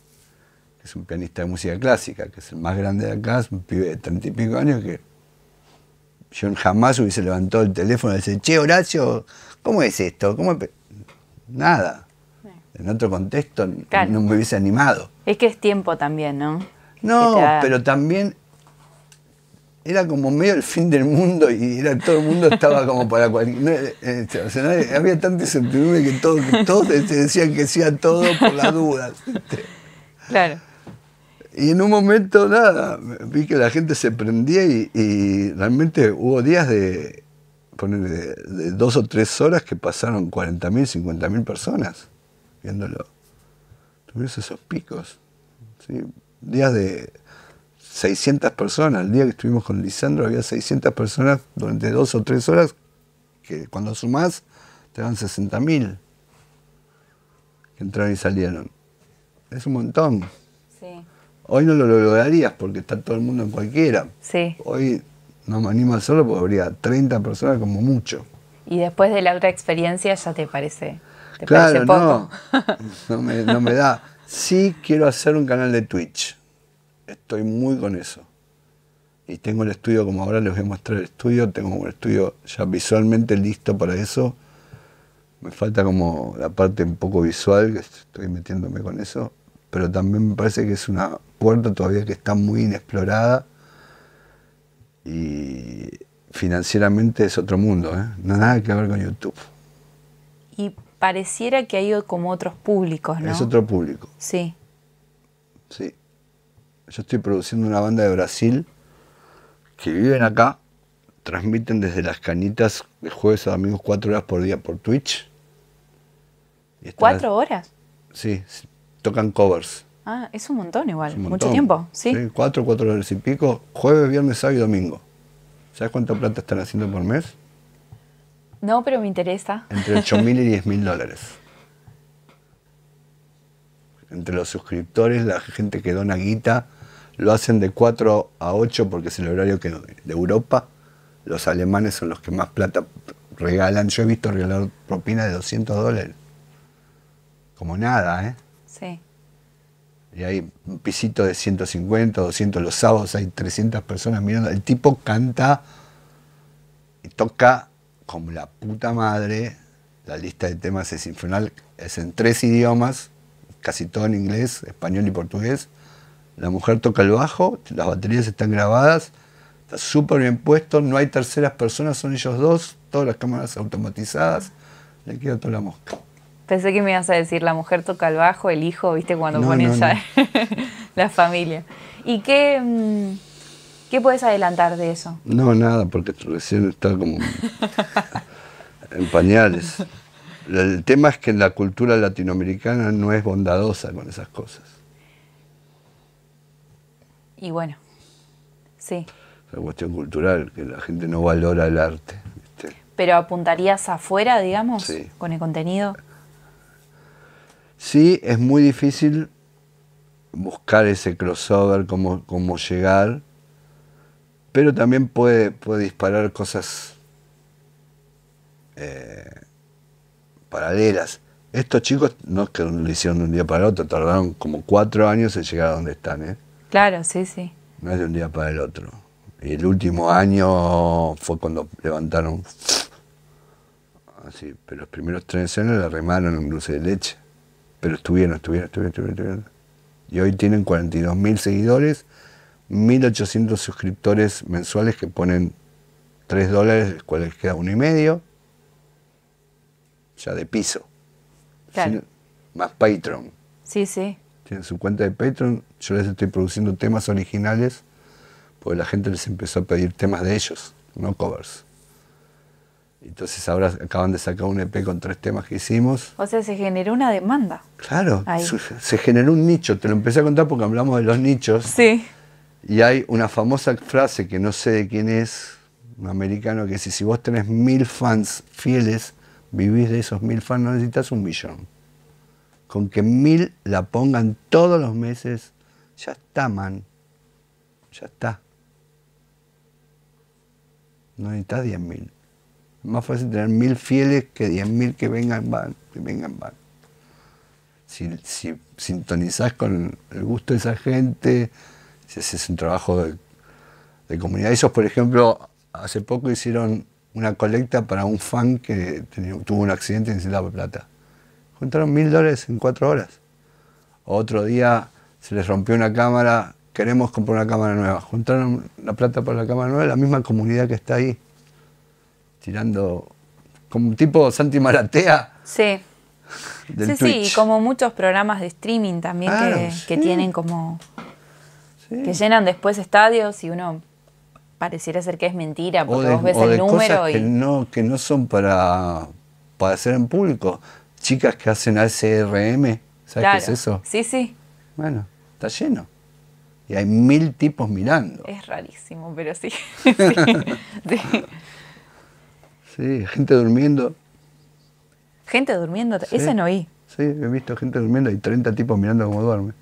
que es un pianista de música clásica, que es el más grande de acá, un pibe de treinta y pico años que yo jamás hubiese levantado el teléfono y decir, che, Horacio, ¿cómo es esto? ¿Cómo Nada. En otro contexto no me hubiese animado. Es que es tiempo también, ¿no? No, pero también era como medio el fin del mundo y era todo el mundo estaba como para cualquier... Eh, este, había tanta incertidumbre que, que todos se decían que sí a todo por las dudas. Claro. Y en un momento, nada, vi que la gente se prendía y, realmente hubo días de, ponerle, de, dos o tres horas que pasaron 40.000, 50.000 personas viéndolo. Tuvimos esos picos. Días de 600 personas. El día que estuvimos con Lisandro había 600 personas durante dos o tres horas que cuando sumás te dan 60.000 que entraron y salieron. Es un montón. Hoy no lo lograrías porque está todo el mundo en cualquiera. Sí. Hoy no me animo a hacerlo porque habría 30 personas como mucho. Y después de la otra experiencia ya te parece. ¿Te poco? No, no me, da. Sí quiero hacer un canal de Twitch. Estoy muy con eso y tengo el estudio, como ahora les voy a mostrar el estudio, tengo un estudio ya visualmente listo para eso. Me falta como la parte un poco visual, que estoy metiéndome con eso pero también me parece que es una puerta todavía que está muy inexplorada y financieramente es otro mundo, ¿eh? no nada que ver con YouTube. Y pareciera que ha ido como otros públicos, ¿no? Es otro público. Sí. Sí. Yo estoy produciendo una banda de Brasil que viven acá, transmiten desde las canitas de jueves a domingos cuatro horas por día por Twitch. ¿Cuatro horas? Sí, tocan covers. Ah, es un montón igual, mucho tiempo, ¿sí? ¿sí? Cuatro, cuatro horas y pico, jueves, viernes, sábado y domingo. ¿Sabes cuánta plata están haciendo por mes? No, pero me interesa. Entre 8.000 mil y 10.000 [laughs] mil dólares. Entre los suscriptores, la gente que dona guita, lo hacen de 4 a 8 porque es el horario que de Europa. Los alemanes son los que más plata regalan. Yo he visto regalar propina de 200 dólares. Como nada, ¿eh? y hay un pisito de 150, 200 los sábados, hay 300 personas mirando. El tipo canta y toca como la puta madre. La lista de temas es infernal, es en tres idiomas, casi todo en inglés, español y portugués. La mujer toca el bajo, las baterías están grabadas, está súper bien puesto, no hay terceras personas, son ellos dos, todas las cámaras automatizadas. Le queda toda la mosca. Pensé que me ibas a decir, la mujer toca el bajo, el hijo, viste, cuando pone ponen [laughs] la familia. ¿Y qué, mm, qué puedes adelantar de eso? No, nada, porque recién está como en pañales. El tema es que la cultura latinoamericana no es bondadosa con esas cosas. Y bueno, sí. La cuestión cultural, que la gente no valora el arte. ¿Pero apuntarías afuera, digamos, con el contenido? Sí, es muy difícil buscar ese crossover, cómo, llegar, pero también puede, puede disparar cosas eh, paralelas. Estos chicos no es que lo hicieron de un día para el otro, tardaron como cuatro años en llegar a donde están. ¿eh? Claro, sí, sí. No es de un día para el otro. Y el último año fue cuando levantaron así, pero los primeros tres años la remaron en dulce de leche pero estuvieron, estuvieron, estuvieron, estuvieron. Y hoy tienen 42.000 seguidores, 1.800 suscriptores mensuales que ponen 3 dólares, cual cuales queda uno y medio. Ya de piso. más Patreon. Sí, sí. Tienen su cuenta de Patreon. Yo les estoy produciendo temas originales, porque la gente les empezó a pedir temas de ellos, no covers. Entonces ahora acaban de sacar un EP con tres temas que hicimos. O sea, se generó una demanda. Claro, se generó un nicho. Te lo empecé a contar porque hablamos de los nichos. Sí. Y hay una famosa frase que no sé de quién es, un americano, que dice, si vos tenés mil fans fieles, vivís de esos mil fans, no necesitas un millón. Con que mil la pongan todos los meses, ya está, man. Ya está. No necesitas diez mil más fácil tener mil fieles que diez mil que vengan, van, vengan, van. Si, si sintonizás con el gusto de esa gente, si haces un trabajo de, comunidad. Esos, por ejemplo, hace poco hicieron una colecta para un fan que tuvo un accidente en y de plata. Juntaron mil dólares en cuatro horas. Otro día se les rompió una cámara, queremos comprar una cámara nueva. Juntaron la plata para la cámara nueva, la misma comunidad que está ahí tirando como un tipo Santi Maratea. Sí. [laughs] sí, sí, y como muchos programas de streaming también que, tienen como... Que llenan después estadios y uno pareciera ser que es mentira porque vos ves el número cosas Que no, que no son para, para hacer en público. Chicas que hacen ASRM, ¿sabes qué es eso? Sí, sí. Bueno, está lleno. Y hay mil tipos mirando. Es rarísimo, pero sí. [laughs] Sí, gente durmiendo. ¿Gente durmiendo? Ese no oí. Sí, he visto gente durmiendo y 30 tipos mirando cómo duerme.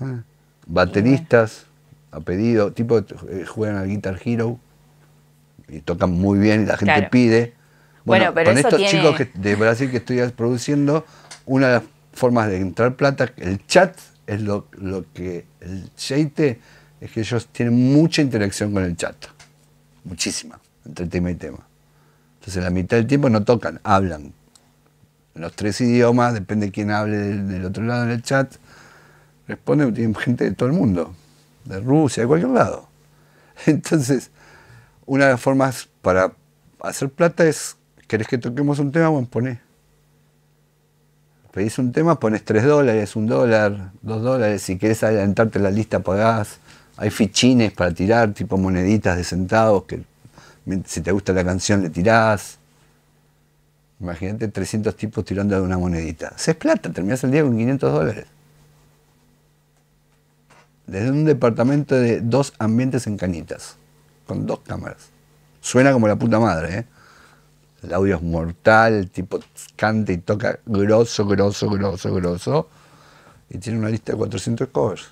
Ah, bateristas, a pedido, tipo eh, juegan al Guitar Hero y tocan muy bien y la gente pide. Bueno, pero con estos chicos de Brasil que estoy produciendo, una de las formas de entrar plata, el chat es lo, que, el cheite es que ellos tienen mucha interacción con el chat, muchísima entre tema y tema. Entonces la mitad del tiempo no tocan, hablan. Los tres idiomas, depende de quién hable del, otro lado en el chat, responden, tienen gente de todo el mundo, de Rusia, de cualquier lado. [laughs] Entonces, una de las formas para hacer plata es, ¿querés que toquemos un tema? Bueno, Pedís un tema, pones tres dólares, ...un dólar, dos dólares, si querés adelantarte la lista pagás. Hay fichines para tirar, tipo moneditas de centavos que si te gusta la canción le tirás. Imagínate 300 tipos tirando de una monedita. Se es plata, terminás el día con 500 dólares. Desde un departamento de dos ambientes en canitas, con dos cámaras. Suena como la puta madre, ¿eh? El audio es mortal, el tipo canta y toca grosso, grosso, grosso, grosso. Y tiene una lista de 400 covers.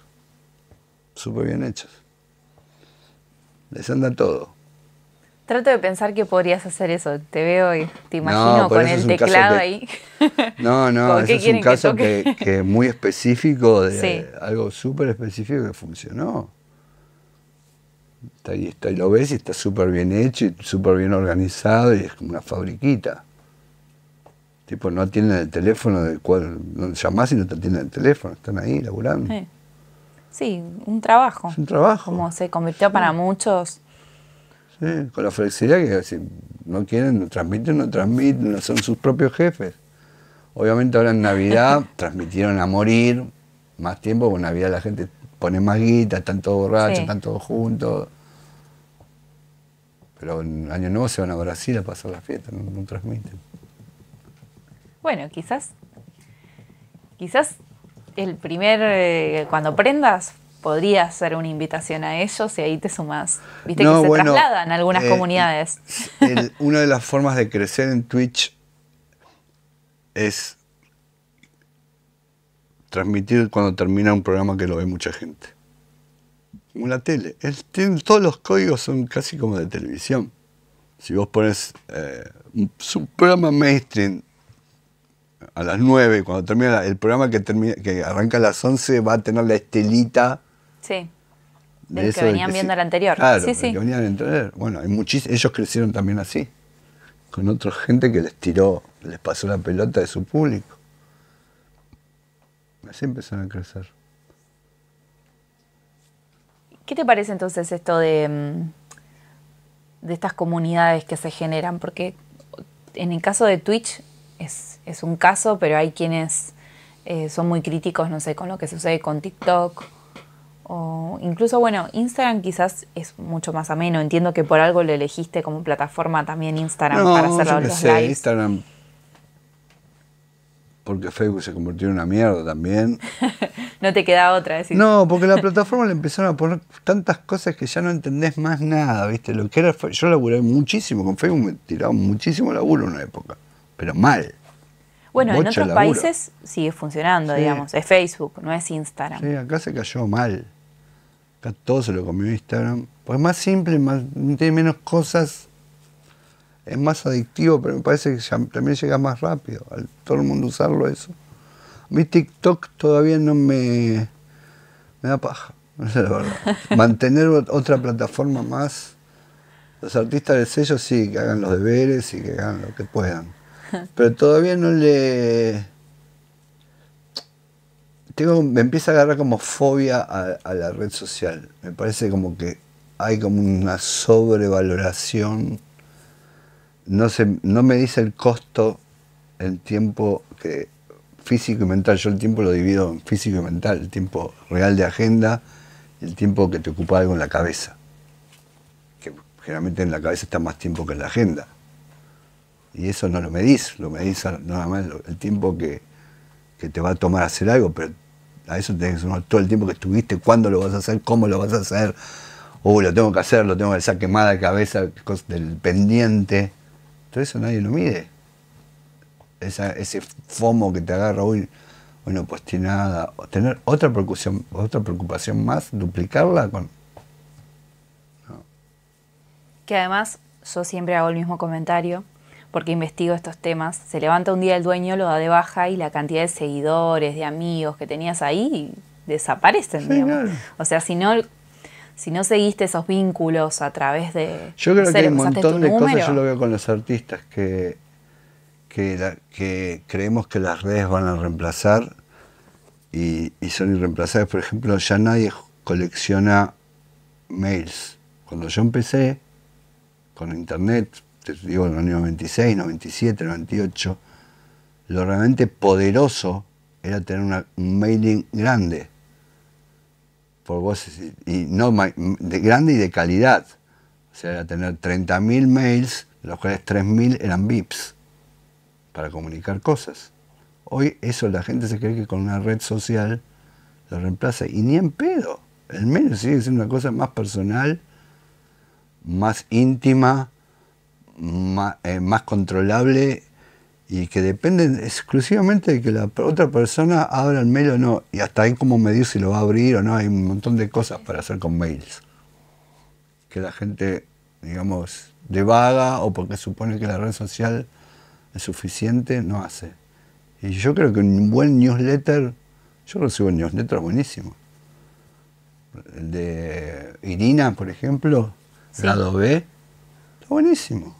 Súper bien hechos. Les anda todo. Trato de pensar que podrías hacer eso. Te veo y te imagino con el teclado ahí. [laughs] No, no, eso es un caso que, muy específico, de algo súper específico que funcionó. Está, lo ves y está súper bien hecho y súper bien organizado y es como una fabriquita. Tipo, no tienen el teléfono del cual llamás y no te atienden el teléfono, están ahí laburando. Sí, un trabajo. un trabajo. Como se convirtió para muchos con la flexibilidad que no quieren, no transmiten, no transmiten, no son sus propios jefes. Obviamente ahora en Navidad [laughs] transmitieron a morir más tiempo, porque en Navidad la gente pone más guita, están todos borrachos, están todos juntos. Pero en Año Nuevo se van a Brasil a pasar la fiesta, no, transmiten. Bueno, quizás, quizás el primer, eh, cuando prendas, podría ser una invitación a ellos y ahí te sumas. Viste que se trasladan algunas eh, comunidades. [laughs] [laughs] una de las formas de crecer en Twitch es transmitir cuando termina un programa que lo ve mucha gente. Una tele. todos los códigos son casi como de televisión. Si vos pones eh, un, programa mainstream a las 9, cuando termina el programa que, termina, que arranca a las 11, va a tener la estelita Sí. De del que venían viendo el anterior. Claro, sí, sí. Que venían anterior. Bueno, ellos crecieron también así, con otra gente que les tiró, les pasó la pelota de su público. Así empezaron a crecer. ¿Qué te parece entonces esto de, mm, de estas comunidades que se generan? Porque en el caso de Twitch es, un caso, pero hay quienes eh, son muy críticos, no sé, con lo que sucede con TikTok incluso, bueno, Instagram quizás es mucho más ameno. Entiendo que por algo le elegiste como plataforma también Instagram para hacer yo los, sé, Instagram. Porque Facebook se convirtió en una mierda también. [laughs] no te queda otra decir. No, porque la plataforma le empezaron a poner tantas cosas que ya no entendés más nada, ¿viste? Lo que era, yo laburé muchísimo con Facebook, me tiraba muchísimo laburo en una época, pero mal. Bueno, en otros países sigue funcionando, digamos. Es Facebook, no es Instagram. Sí, acá se cayó mal. Acá todo se lo comió Instagram. Pues más simple, más, tiene menos cosas, es más adictivo, pero me parece que también llega más rápido a todo el mundo usarlo eso. Mi TikTok todavía no me, da paja, [laughs] Mantener otra plataforma más. Los artistas de sello sí, que hagan los deberes y que hagan lo que puedan. [laughs] Pero todavía no le me empieza a agarrar como fobia a, la red social. Me parece como que hay como una sobrevaloración. No, sé, no me dice el costo el tiempo que físico y mental. Yo el tiempo lo divido en físico y mental, el tiempo real de agenda el tiempo que te ocupa algo en la cabeza. Que generalmente en la cabeza está más tiempo que en la agenda. Y eso no lo medís, lo medís nada más el tiempo que, que te va a tomar hacer algo, pero a eso tenés que todo el tiempo que estuviste, cuándo lo vas a hacer, cómo lo vas a hacer, Uy, uh, lo tengo que hacer, lo tengo que hacer quemada de cabeza, del pendiente. Todo eso nadie lo mide. ese fomo que te agarra hoy, bueno, pues tiene nada, tener otra preocupación, otra preocupación más, duplicarla con. Que además yo siempre hago el mismo comentario porque investigo estos temas. Se levanta un día el dueño, lo da de baja y la cantidad de seguidores, de amigos que tenías ahí desaparecen. O sea, si no, si no seguiste esos vínculos a través de... Yo creo que hay un montón de cosas, yo lo veo con los artistas, que, que, creemos que las redes van a reemplazar y, y son irreemplazables. Por ejemplo, ya nadie colecciona mails. Cuando yo empecé con internet, digo en el año 96, 97, 98, lo realmente poderoso era tener un mailing grande. Por voces, y no, de, grande y de calidad. O sea, era tener 30.000 mails, los cuales 3.000 eran VIPs, para comunicar cosas. Hoy eso la gente se cree que con una red social lo reemplaza. Y ni en pedo. El mail sigue siendo una cosa más personal, más íntima, más, eh, más controlable y que depende exclusivamente de que la otra persona abra el mail o no. Y hasta ahí como medir si lo va a abrir o no. Hay un montón de cosas para hacer con mails. Que la gente, digamos, devaga o porque supone que la red social es suficiente, no hace. Y yo creo que un buen newsletter, yo recibo newsletters buenísimos. El de Irina, por ejemplo, lado B, está buenísimo.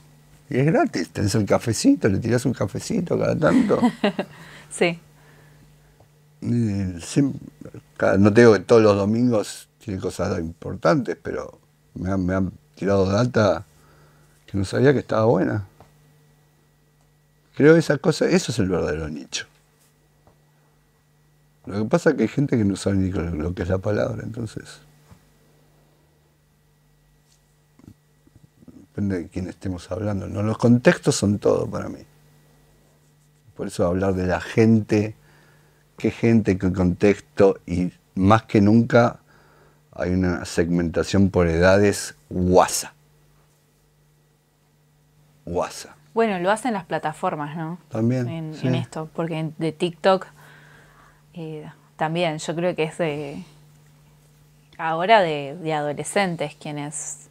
Y es gratis, tenés el cafecito, le tirás un cafecito cada tanto. [laughs] sí. no te digo que todos los domingos tiene cosas importantes, pero me han, me han tirado data que no sabía que estaba buena. Creo que esa cosa, eso es el verdadero nicho. Lo que pasa es que hay gente que no sabe ni lo que es la palabra, entonces. depende de quién estemos hablando. No, los contextos son todo para mí. Por eso hablar de la gente, qué gente, qué contexto, y más que nunca hay una segmentación por edades guasa. Guasa. Bueno, lo hacen las plataformas, ¿no? También. En, esto, porque de TikTok eh, también yo creo que es de ahora de adolescentes quienes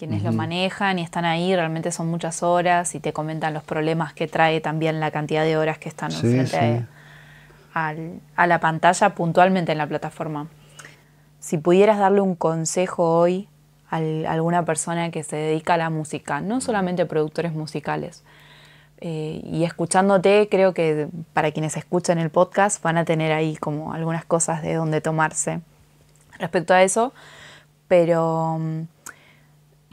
quienes lo manejan y están ahí, realmente son muchas horas y te comentan los problemas que trae también la cantidad de horas que están A, la pantalla puntualmente en la plataforma. Si pudieras darle un consejo hoy a alguna persona que se dedica a la música, no solamente productores musicales, eh, y escuchándote, creo que para quienes escuchan el podcast van a tener ahí como algunas cosas de donde tomarse respecto a eso, pero mm,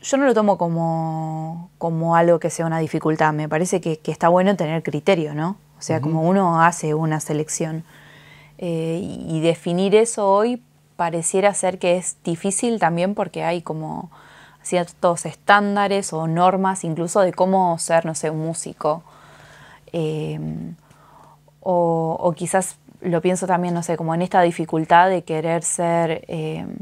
yo no lo tomo como, algo que sea una dificultad. Me parece que, está bueno tener criterio, ¿no? O sea, como uno hace una selección. Eh, y definir eso hoy pareciera ser que es difícil también porque hay como ciertos estándares o normas incluso de cómo ser, no sé, un músico. Em, o, quizás lo pienso también, no sé, como en esta dificultad de querer ser... Em,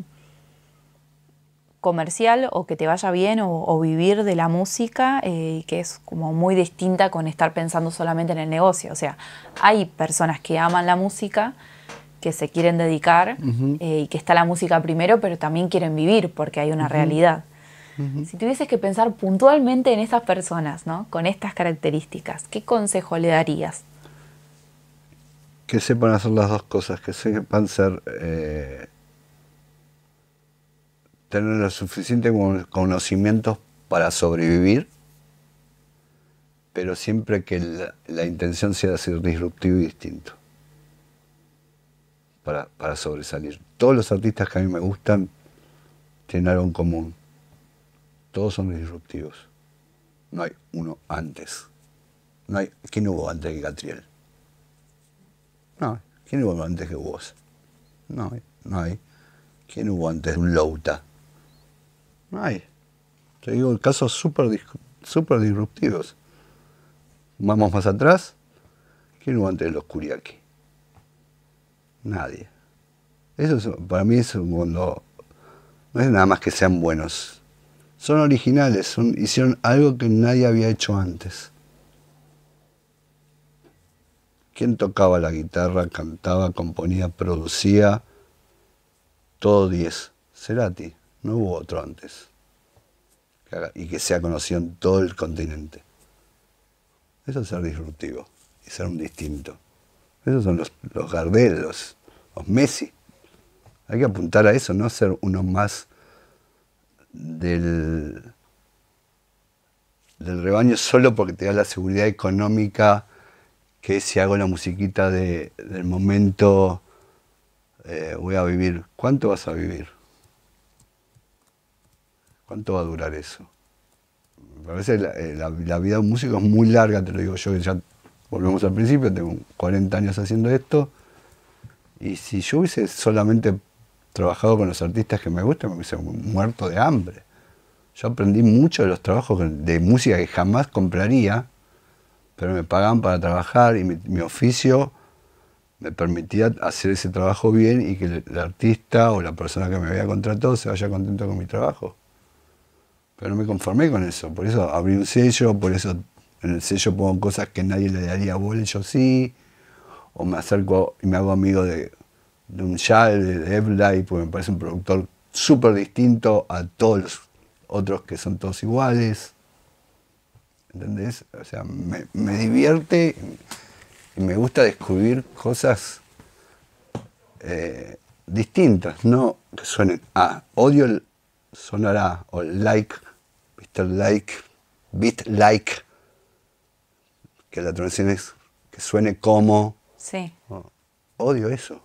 comercial o que te vaya bien o, vivir de la música, eh, que es como muy distinta con estar pensando solamente en el negocio. O sea, hay personas que aman la música, que se quieren dedicar eh, y que está la música primero, pero también quieren vivir porque hay una realidad. Si tuvieses que pensar puntualmente en esas personas, ¿no? Con estas características, ¿qué consejo le darías? Que sepan hacer las dos cosas, que sepan ser eh, tener los suficientes conocimientos para sobrevivir, pero siempre que la, intención sea ser disruptivo y distinto, para, sobresalir. Todos los artistas que a mí me gustan tienen algo en común. Todos son disruptivos. No hay uno antes. No hay, ¿Quién hubo antes que Catriel? No, ¿quién hubo antes que vos? No, no hay. ¿Quién hubo antes de un Louta? No hay. Te digo, casos súper super disruptivos. Vamos más atrás. ¿Quién hubo antes de los Nadie. Eso para mí es un mundo No es nada más que sean buenos. Son originales, hicieron algo que nadie había hecho antes. ¿Quién tocaba la guitarra, cantaba, componía, producía? Todo 10. Cerati. No hubo otro antes. Y que sea conocido en todo el continente. Eso es ser disruptivo y ser un distinto. Esos son los, los Gardel, los, Messi. Hay que apuntar a eso, no ser uno más del, del rebaño solo porque te da la seguridad económica que si hago la musiquita del momento eh, voy a vivir. ¿Cuánto vas a vivir? ¿Cuánto va a durar eso? A veces eh, la, vida de un músico es muy larga, te lo digo yo, que ya volvemos al principio, tengo 40 años haciendo esto. Y si yo hubiese solamente trabajado con los artistas que me gustan, me hubiese muerto de hambre. Yo aprendí mucho de los trabajos de música que jamás compraría, pero me pagaban para trabajar y mi, oficio me permitía hacer ese trabajo bien y que el artista o la persona que me había contratado se vaya contento con mi trabajo. Pero no me conformé con eso. Por eso abrí un sello, por eso en el sello pongo cosas que nadie le daría bola yo sí. O me acerco y me hago amigo de, un Yal, de Evlay, porque me parece un productor súper distinto a todos los otros que son todos iguales. ¿Entendés? O sea, me, divierte y me gusta descubrir cosas eh, distintas, no que suenen a. Ah, odio el, Sonará, o Like, Mr. Like, Beat Like, que la traducción es que suene como. Sí. Oh, odio eso.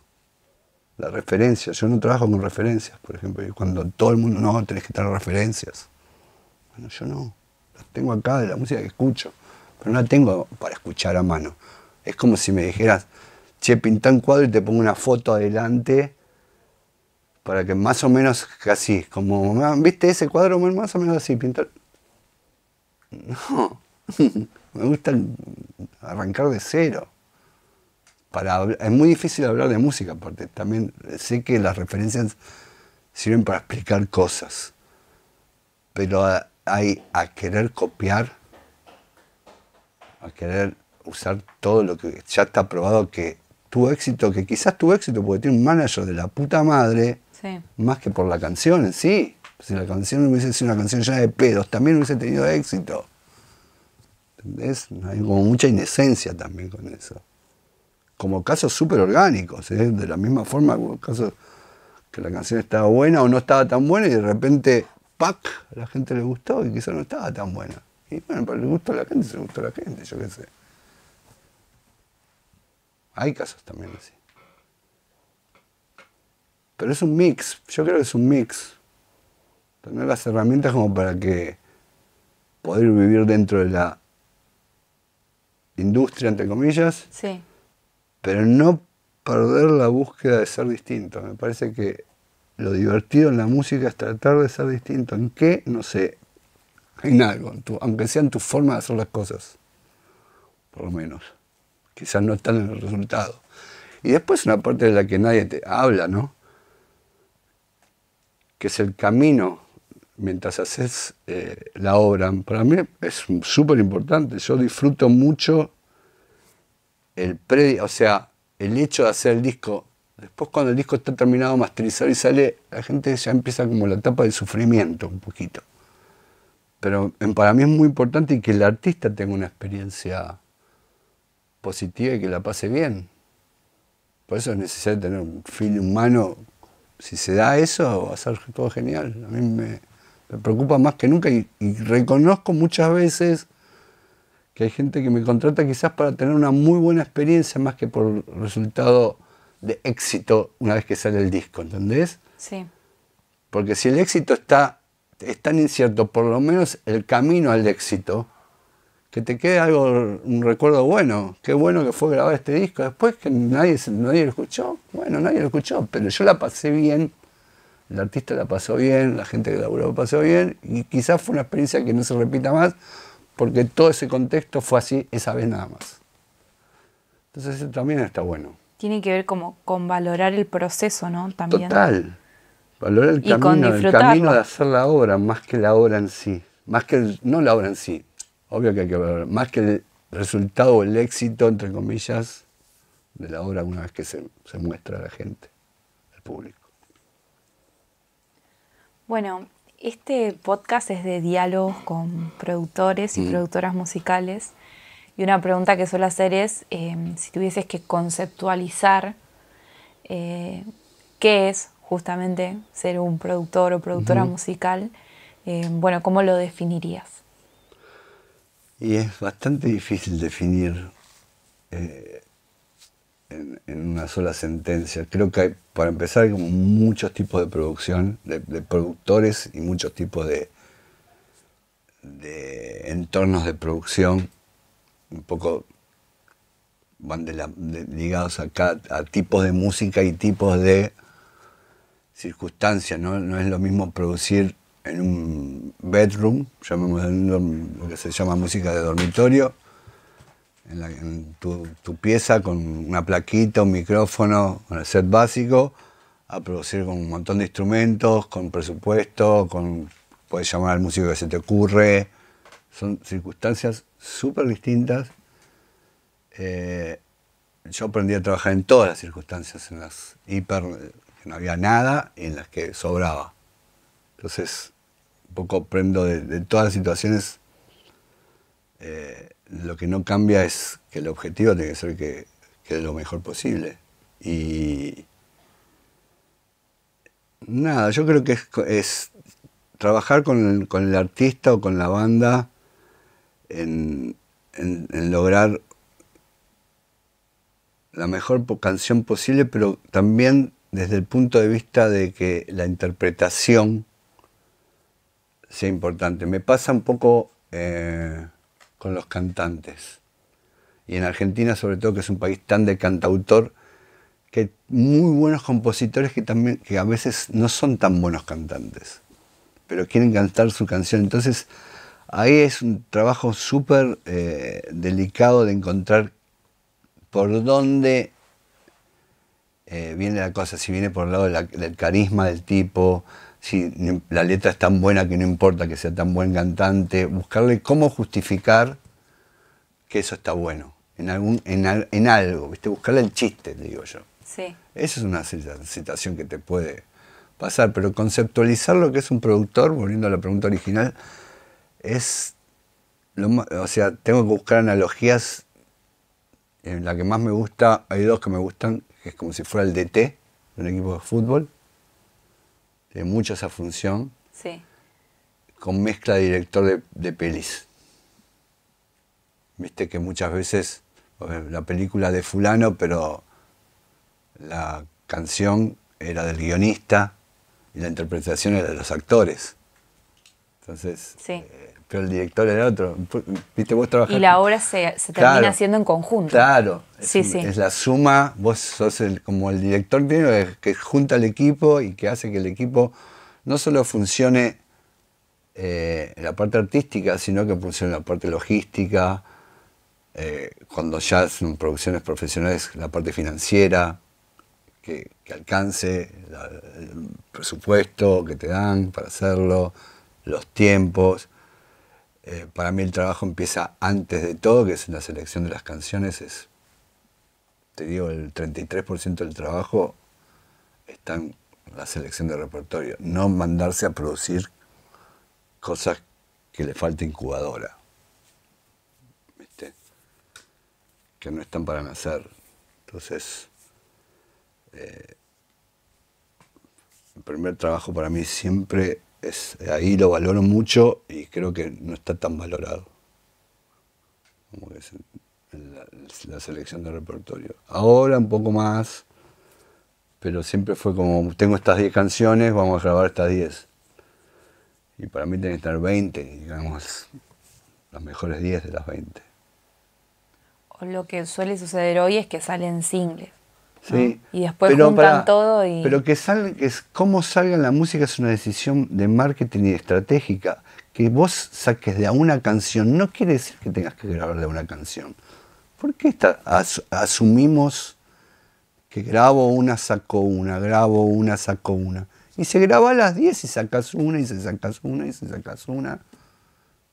La referencia. Yo no trabajo con referencias, por ejemplo. cuando todo el mundo, no, tenés que tener referencias. Bueno, yo no. Las tengo acá de la música que escucho. Pero no la tengo para escuchar a mano. Es como si me dijeras, che, pintá un cuadro y te pongo una foto adelante para que más o menos casi, como, ¿viste ese cuadro? Más o menos así, pintar. No, [laughs] me gusta arrancar de cero. Para, es muy difícil hablar de música, porque También sé que las referencias sirven para explicar cosas, pero hay a querer copiar, a querer usar todo lo que ya está probado que tu éxito, que quizás tu éxito, porque tiene un manager de la puta madre, más que por la canción en sí. Si la canción hubiese sido una canción llena de pedos, también hubiese tenido éxito. ¿Entendés? Hay como mucha inesencia también con eso. Como casos súper orgánicos, ¿eh? de la misma forma casos que la canción estaba buena o no estaba tan buena y de repente, ¡pac! a la gente le gustó y quizá no estaba tan buena. Y bueno, pero le gustó a la gente se le gustó a la gente, yo qué sé. Hay casos también así. Pero es un mix, yo creo que es un mix. Tener las herramientas como para que poder vivir dentro de la industria, entre comillas. Sí. Pero no perder la búsqueda de ser distinto. Me parece que lo divertido en la música es tratar de ser distinto. ¿En qué? No sé. En algo, aunque sea en tu forma de hacer las cosas. Por lo menos. Quizás no están en el resultado. Y después una parte de la que nadie te habla, ¿no? que es el camino mientras haces eh, la obra. Para mí es súper importante. Yo disfruto mucho el o sea, el hecho de hacer el disco. Después cuando el disco está terminado, masterizado y sale, la gente ya empieza como la etapa del sufrimiento un poquito. Pero para mí es muy importante que el artista tenga una experiencia positiva y que la pase bien. Por eso es necesario tener un feeling humano si se da eso, va a ser todo genial. A mí me, preocupa más que nunca y, reconozco muchas veces que hay gente que me contrata quizás para tener una muy buena experiencia más que por resultado de éxito una vez que sale el disco, ¿entendés? Sí. Porque si el éxito está es tan incierto, por lo menos el camino al éxito, que te quede algo, un recuerdo bueno. Qué bueno que fue grabar este disco. Después que nadie, nadie lo escuchó, bueno, nadie lo escuchó, pero yo la pasé bien. El artista la pasó bien, la gente que laburó la pasó bien, y quizás fue una experiencia que no se repita más, porque todo ese contexto fue así esa vez nada más. Entonces eso también está bueno. Tiene que ver como con valorar el proceso, ¿no? También. Total. Valorar el camino, el camino de hacer la obra, más que la obra en sí. Más que no la obra en sí, Obvio que hay que ver, más que el resultado o el éxito, entre comillas, de la obra una vez que se, muestra a la gente, al público. Bueno, este podcast es de diálogos con productores y mm. productoras musicales. Y una pregunta que suelo hacer es, em, si tuvieses que conceptualizar eh, qué es justamente ser un productor o productora musical, em, bueno, ¿cómo lo definirías? Y es bastante difícil definir eh, en, una sola sentencia. Creo que hay, para empezar hay como muchos tipos de producción, de, productores y muchos tipos de, de entornos de producción. Un poco van de ligados acá a tipos de música y tipos de circunstancias. ¿no? no es lo mismo producir en un bedroom, llamemos lo que se llama música de dormitorio, en, tu, pieza con una plaquita, un micrófono, con el set básico, a producir con un montón de instrumentos, con presupuesto, con puedes llamar al músico que se te ocurre. Son circunstancias súper distintas. Eh, yo aprendí a trabajar en todas las circunstancias, en las hiper, que no había nada y en las que sobraba. Entonces, un poco, aprendo de, todas las situaciones, eh, lo que no cambia es que el objetivo tiene que ser que, es lo mejor posible. Y nada, yo creo que es, trabajar con el, artista o con la banda en lograr la mejor canción posible, pero también desde el punto de vista de que la interpretación sea importante. Me pasa un poco eh, con los cantantes. Y en Argentina, sobre todo, que es un país tan de cantautor, que hay muy buenos compositores que, también, que a veces no son tan buenos cantantes, pero quieren cantar su canción. Entonces, ahí es un trabajo súper eh, delicado de encontrar por dónde eh, viene la cosa, si viene por el lado del carisma del tipo, si la letra es tan buena que no importa que sea tan buen cantante, buscarle cómo justificar que eso está bueno, en, algún, en, algo, buscarle el chiste, digo yo. Sí. Esa es una situación que te puede pasar, pero conceptualizar lo que es un productor, volviendo a la pregunta original, es, o sea, tengo que buscar analogías, en la que más me gusta, hay dos que me gustan, que es como si fuera el DT un equipo de fútbol, de mucho esa función. Con mezcla de director de, pelis. Viste que muchas veces la película de fulano, pero la canción era del guionista y la interpretación era de los actores. Entonces, sí. Eh, pero el director era otro. Viste, vos Y la obra se, termina haciendo en conjunto. Claro, es, sí, es la suma, vos sos el, como el director que junta al equipo y que hace que el equipo no solo funcione eh, en la parte artística, sino que funcione en la parte logística, eh, cuando ya son producciones profesionales, la parte financiera, que, alcance el presupuesto que te dan para hacerlo, los tiempos eh, para mí el trabajo empieza antes de todo, que es la selección de las canciones. Es, te digo, el 33% del trabajo está en la selección de repertorio. No mandarse a producir cosas que le falta incubadora. Que no están para nacer. Entonces, eh, el primer trabajo para mí siempre ahí lo valoro mucho y creo que no está tan valorado. Como es la, selección de repertorio. Ahora un poco más, pero siempre fue como, tengo estas 10 canciones, vamos a grabar estas 10. Y para mí tienen que estar 20, digamos, las mejores 10 de las 20. O lo que suele suceder hoy es que salen singles. Y después juntan todo y... Pero que, salga, que cómo salga la música es una decisión de marketing y estratégica. Que vos saques de a una canción no quiere decir que tengas que grabar de una canción. porque asumimos que grabo una, saco una, grabo una, saco una? Y se graba a las 10 y sacas una, y se sacas una, y se sacas una.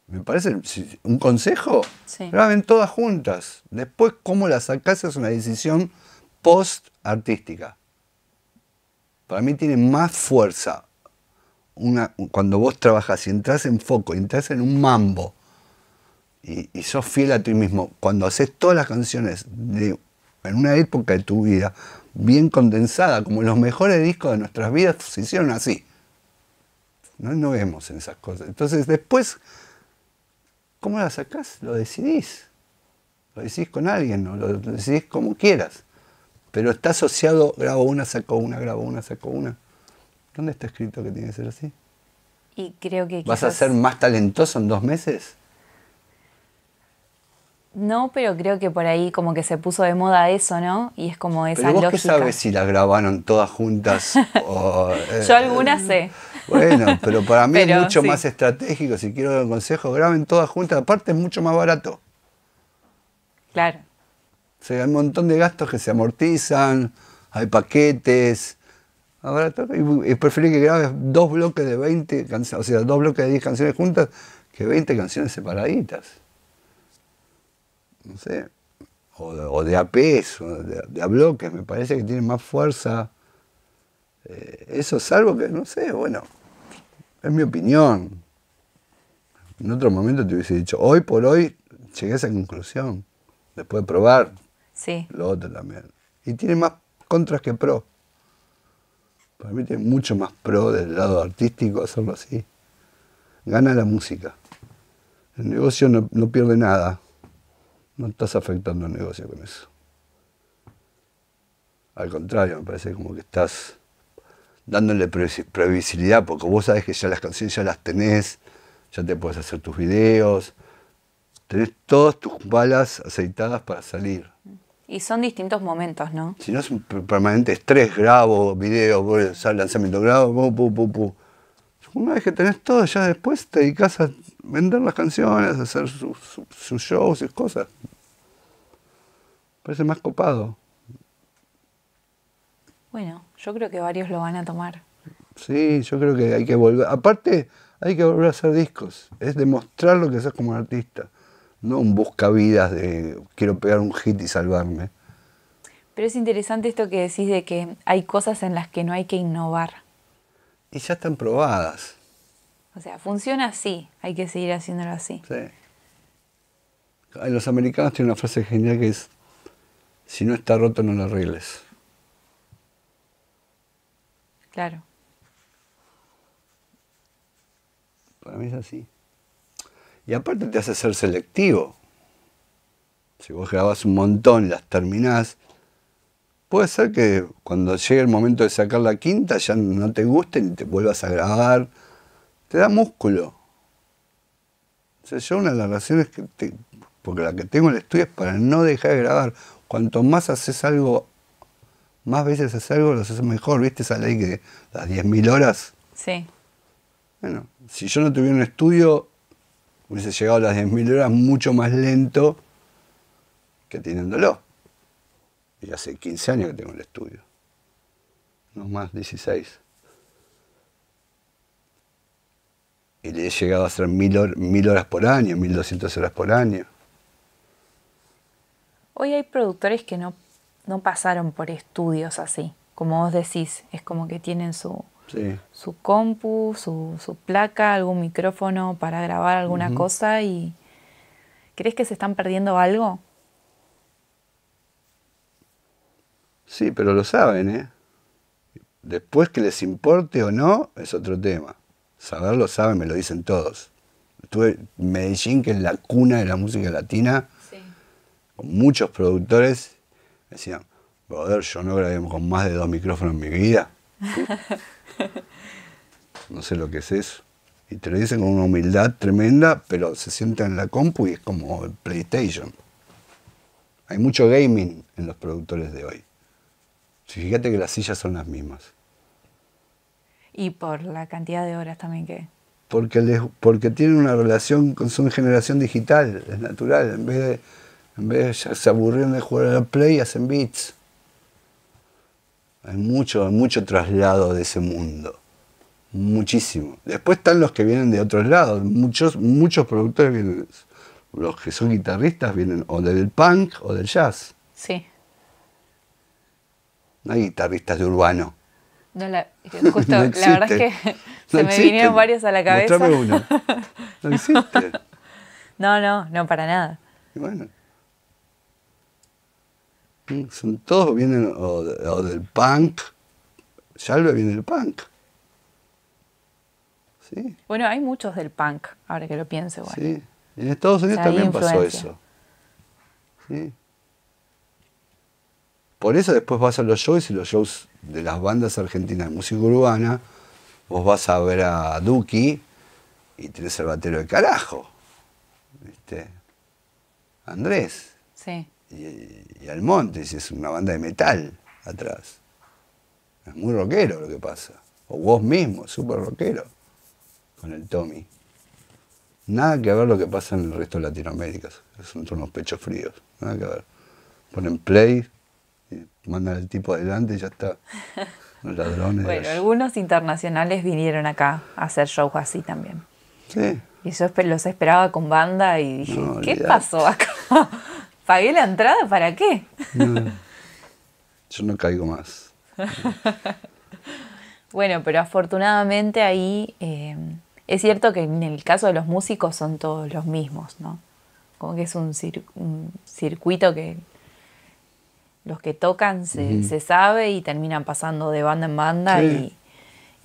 Me parece un consejo. Graben todas juntas. Después, cómo las sacas es una decisión post-artística. Para mí tiene más fuerza una, cuando vos trabajas y entras en foco, entras en un mambo y, sos fiel a ti mismo, cuando haces todas las canciones de, en una época de tu vida bien condensada, como los mejores discos de nuestras vidas se hicieron así. No, no vemos en esas cosas. Entonces después, ¿cómo las sacás? Lo decidís. Lo decidís con alguien, lo decidís como quieras. Pero está asociado, grabo una, saco una, grabo una, saco una. ¿Dónde está escrito que tiene que ser así? Y creo que ¿Vas a ser más talentoso en dos meses? No, pero creo que por ahí como que se puso de moda eso, ¿no? Y es como esa ¿Pero vos lógica. qué sabes si las grabaron todas juntas? [laughs] Eh, Yo algunas eh, sé. Bueno, pero para mí es mucho más estratégico. Si quiero dar un consejo, graben todas juntas. Aparte es mucho más barato. Claro. O sea, hay un montón de gastos que se amortizan, hay paquetes. Ahora y preferí que grabes dos bloques de 20 canciones, o sea, dos bloques de 10 canciones juntas que 20 canciones separaditas. No sé. O, de, a peso, de, a bloques, me parece que tiene más fuerza. Eh, eso es algo que, no sé, bueno, es mi opinión. En otro momento te hubiese dicho, hoy por hoy llegué a esa conclusión, después de probar lo otro también. Y tiene más contras que pro. Para mí tiene mucho más pro del lado artístico hacerlo así. Gana la música. El negocio no, pierde nada. No estás afectando el negocio con eso. Al contrario, me parece como que estás dándole previsibilidad, porque vos sabes que ya las canciones ya las tenés, ya te puedes hacer tus videos, tenés todas tus balas aceitadas para salir. Y son distintos momentos, ¿no? Si no es un permanente estrés, grabo video, lanzamiento, grabo, pu, pu, pu, Una vez que tenés todo, ya después te dedicas a vender las canciones, hacer sus shows y cosas. Parece más copado. Bueno, yo creo que varios lo van a tomar. Sí, yo creo que hay que volver. Aparte, hay que volver a hacer discos. Es demostrar lo que haces como artista no un buscavidas de quiero pegar un hit y salvarme. Pero es interesante esto que decís de que hay cosas en las que no hay que innovar. Y ya están probadas. O sea, funciona así, hay que seguir haciéndolo así. Sí. Los americanos tienen una frase genial que es, si no está roto no lo arregles. Claro. Para mí es así. Y aparte te hace ser selectivo. Si vos grabás un montón, las terminás, puede ser que cuando llegue el momento de sacar la quinta ya no te guste ni te vuelvas a grabar. Te da músculo. O sea, yo una de las razones que porque la que tengo el estudio es para no dejar de grabar. Cuanto más haces algo, más veces haces algo, lo haces mejor. ¿Viste esa ley que las 10.000 horas? Sí. Bueno, si yo no tuviera un estudio, hubiese llegado a las 10.000 horas mucho más lento que teniéndolo. Y hace 15 años que tengo el estudio. No más, 16. Y le he llegado a hacer mil, horas por año, 1200 horas por año. Hoy hay productores que no, no pasaron por estudios así. Como vos decís, es como que tienen su, su compu, su, placa, algún micrófono para grabar alguna cosa y ¿crees que se están perdiendo algo? Sí, pero lo saben, ¿eh? Después que les importe o no, es otro tema. Saberlo saben, me lo dicen todos. Estuve en Medellín, que es la cuna de la música latina, con muchos productores, decían, joder, yo no grabé con más de dos micrófonos en mi vida. [laughs] [laughs] no sé lo que es eso. Y te lo dicen con una humildad tremenda, pero se sientan en la compu y es como el PlayStation. Hay mucho gaming en los productores de hoy. fíjate que las sillas son las mismas. Y por la cantidad de horas también que... Porque, porque tienen una relación con su generación digital, es natural. En vez de, en vez ya se aburrieron de jugar a la Play, hacen beats. Hay mucho, mucho traslado de ese mundo. Muchísimo. Después están los que vienen de otros lados. Muchos, muchos productores vienen, los que son guitarristas vienen o del punk o del jazz. Sí. No hay guitarristas de urbano. No, la, justo, la [laughs] verdad es que [laughs] se me vinieron varios a la cabeza. Uno. [laughs] No existe. No, no, no, para nada. bueno, son, todos vienen o, del punk. Salve viene del punk. Bueno, hay muchos del punk, ahora que lo piense En Estados Unidos también pasó eso. Por eso después vas a los shows y los shows de las bandas argentinas de música urbana, vos vas a ver a Duki y tenés el batero de carajo. Andrés. Sí y, y si es una banda de metal atrás. Es muy rockero lo que pasa. O vos mismo, súper rockero, con el Tommy. Nada que ver lo que pasa en el resto de Latinoamérica. Son unos pechos fríos. Nada que ver. Ponen play, mandan al tipo adelante y ya está. Los ladrones. bueno, algunos internacionales vinieron acá a hacer shows así también. Sí. Y yo los esperaba con banda y dije, ¿qué pasó acá? [laughs] ¿Pagué la entrada para qué? yo no caigo más. [laughs] bueno, pero afortunadamente ahí eh, es cierto que en el caso de los músicos son todos los mismos, ¿no? Como que es un, circuito que los que tocan se, sabe y terminan pasando de banda en banda y...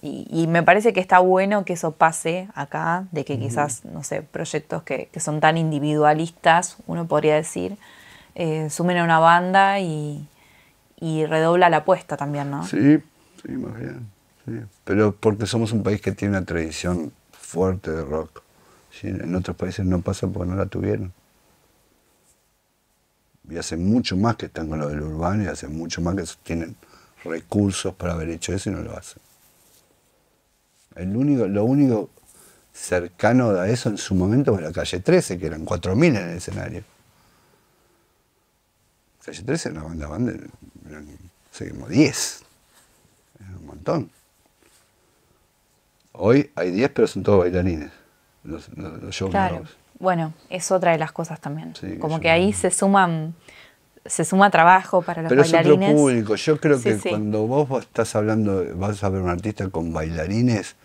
Y, me parece que está bueno que eso pase acá, de que quizás, no sé, proyectos que, que, son tan individualistas, uno podría decir, eh, sumen a una banda y, redobla la apuesta también, ¿no? Sí, sí, más bien. Pero porque somos un país que tiene una tradición fuerte de rock. en otros países no pasa porque no la tuvieron. Y hace mucho más que están con lo del urbano y hace mucho más que tienen recursos para haber hecho eso y no lo hacen único, lo único cercano a eso en su momento fue la calle 13, que eran 4.000 en el escenario. Calle 13 era una banda, banda eran, seguimos 10. Era un montón. Hoy hay 10, pero son todos bailarines. Los, Bueno, es otra de las cosas también. Como que, ahí se suman se suma trabajo para los bailarines. Pero es otro público. Yo creo que cuando vos estás hablando, vas a ver un artista con bailarines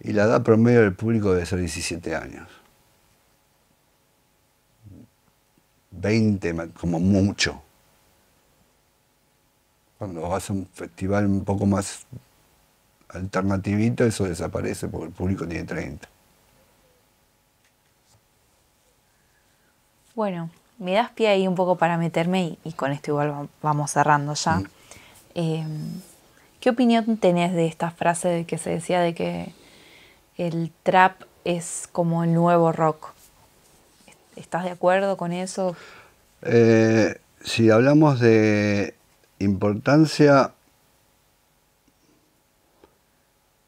y la edad promedio del público debe ser 17 años. 20 como mucho. Cuando vas a un festival un poco más alternativito, eso desaparece porque el público tiene 30. Bueno, me das pie ahí un poco para meterme y, con esto igual vamos cerrando ya. Mm. Em, ¿Qué opinión tenés de esta frase que se decía de que el trap es como el nuevo rock? ¿Estás de acuerdo con eso? Eh, si hablamos de importancia,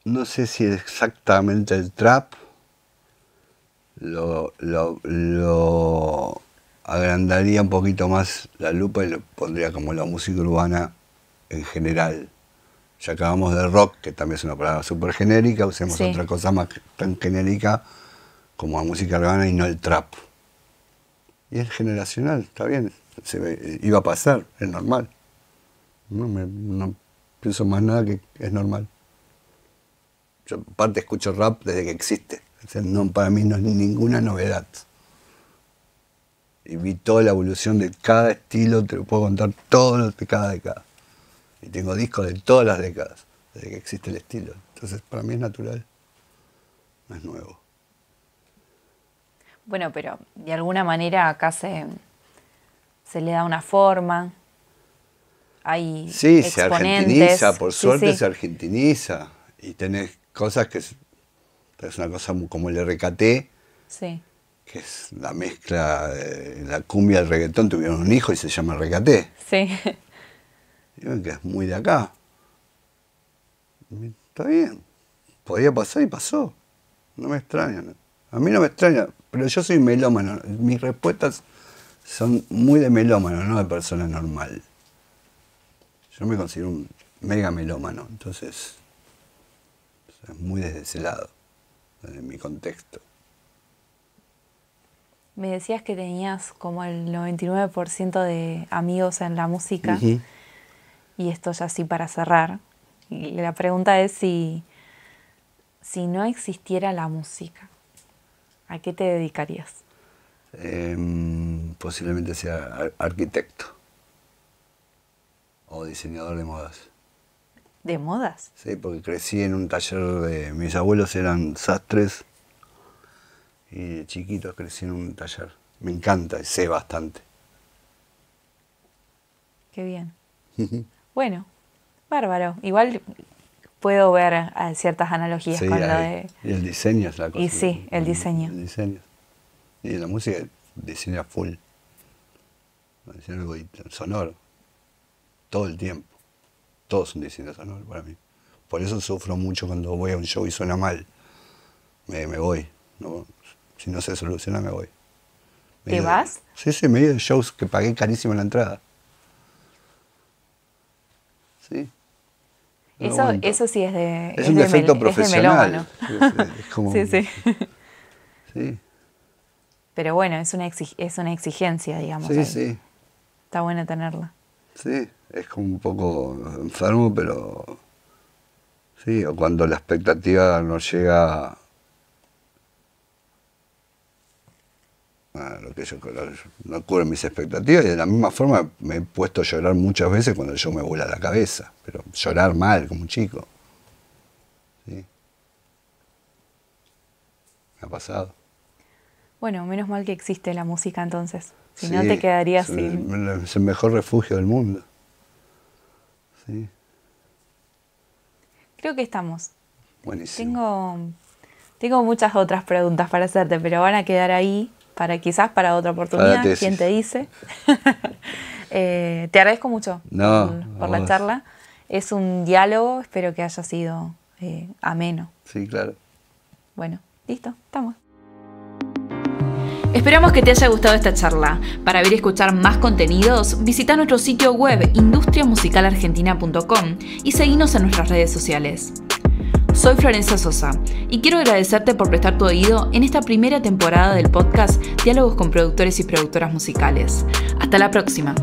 no sé si exactamente el trap lo, lo agrandaría un poquito más la lupa y lo pondría como la música urbana en general. Ya acabamos de rock, que también es una palabra súper genérica, usemos otra cosa más tan genérica como la música urbana y no el trap. Y es generacional, está bien, se iba a pasar, es normal. No, pienso más nada que es normal. Yo aparte escucho rap desde que existe, no, para mí no es ninguna novedad y vi toda la evolución de cada estilo, te lo puedo contar todos de cada década. Y tengo discos de todas las décadas, desde que existe el estilo. Entonces, para mí es natural, no es nuevo. Bueno, pero de alguna manera acá se, se le da una forma. Hay sí, se argentiniza, por suerte se argentiniza. Y tenés cosas que es, una cosa como el RKT, sí que es la mezcla, de la cumbia el reggaetón, tuvieron un hijo y se llama Regaté. Sí. Digo que es muy de acá. Está bien, podía pasar y pasó. No me extraña. A mí no me extraña, pero yo soy melómano. Mis respuestas son muy de melómano, no de persona normal. Yo me considero un mega melómano, entonces es muy desde ese lado, en mi contexto. Me decías que tenías como el 99% de amigos en la música. Y esto ya sí para cerrar. Y la pregunta es si, si no existiera la música, ¿a qué te dedicarías? Em, posiblemente sea arquitecto o diseñador de modas. ¿De modas? Sí, porque crecí en un taller de... Mis abuelos eran sastres y de chiquito crecí en un taller. Me encanta sé bastante. Qué bien. bueno, bárbaro. Igual puedo ver eh, ciertas analogías con Y el diseño es la cosa. Y sí, el diseño. El diseño. Y la música, diseño full. Diseño algo sonoro. Todo el tiempo. Todos son diseños sonoros para mí. Por eso sufro mucho cuando voy a un show y suena mal. Me, me voy. No, si no se soluciona me voy. ¿Te vas? Sí, sí, me he shows que pagué carísimo la entrada. Sí. eso, eso, sí es de. Es, un defecto profesional. Es, como, [laughs] sí, sí. Sí. Pero bueno, es una, es una exigencia, digamos. Sí, sí. Está bueno tenerla. Sí, es como un poco enfermo, pero. Sí, o cuando la expectativa no llega Ah, lo que yo no cubre mis expectativas y de la misma forma me he puesto a llorar muchas veces cuando yo me vuela la cabeza, pero llorar mal como un chico. Me ha pasado. Bueno, menos mal que existe la música entonces, si no te quedarías sin... Es el mejor refugio del mundo. Creo que estamos. Buenísimo. Tengo, tengo muchas otras preguntas para hacerte, pero van a quedar ahí para quizás para otra oportunidad, quién te dice. [laughs] Eh, te agradezco mucho por, la charla. Es un diálogo, espero que haya sido eh, ameno. Sí, claro. Bueno, listo, estamos. Esperamos que te haya gustado esta charla. Para ver y escuchar más contenidos, visita nuestro sitio web industriamusicalargentina.com y seguinos en nuestras redes sociales. Soy Florencia Sosa y quiero agradecerte por prestar tu oído en esta primera temporada del podcast Diálogos con productores y productoras musicales. Hasta la próxima.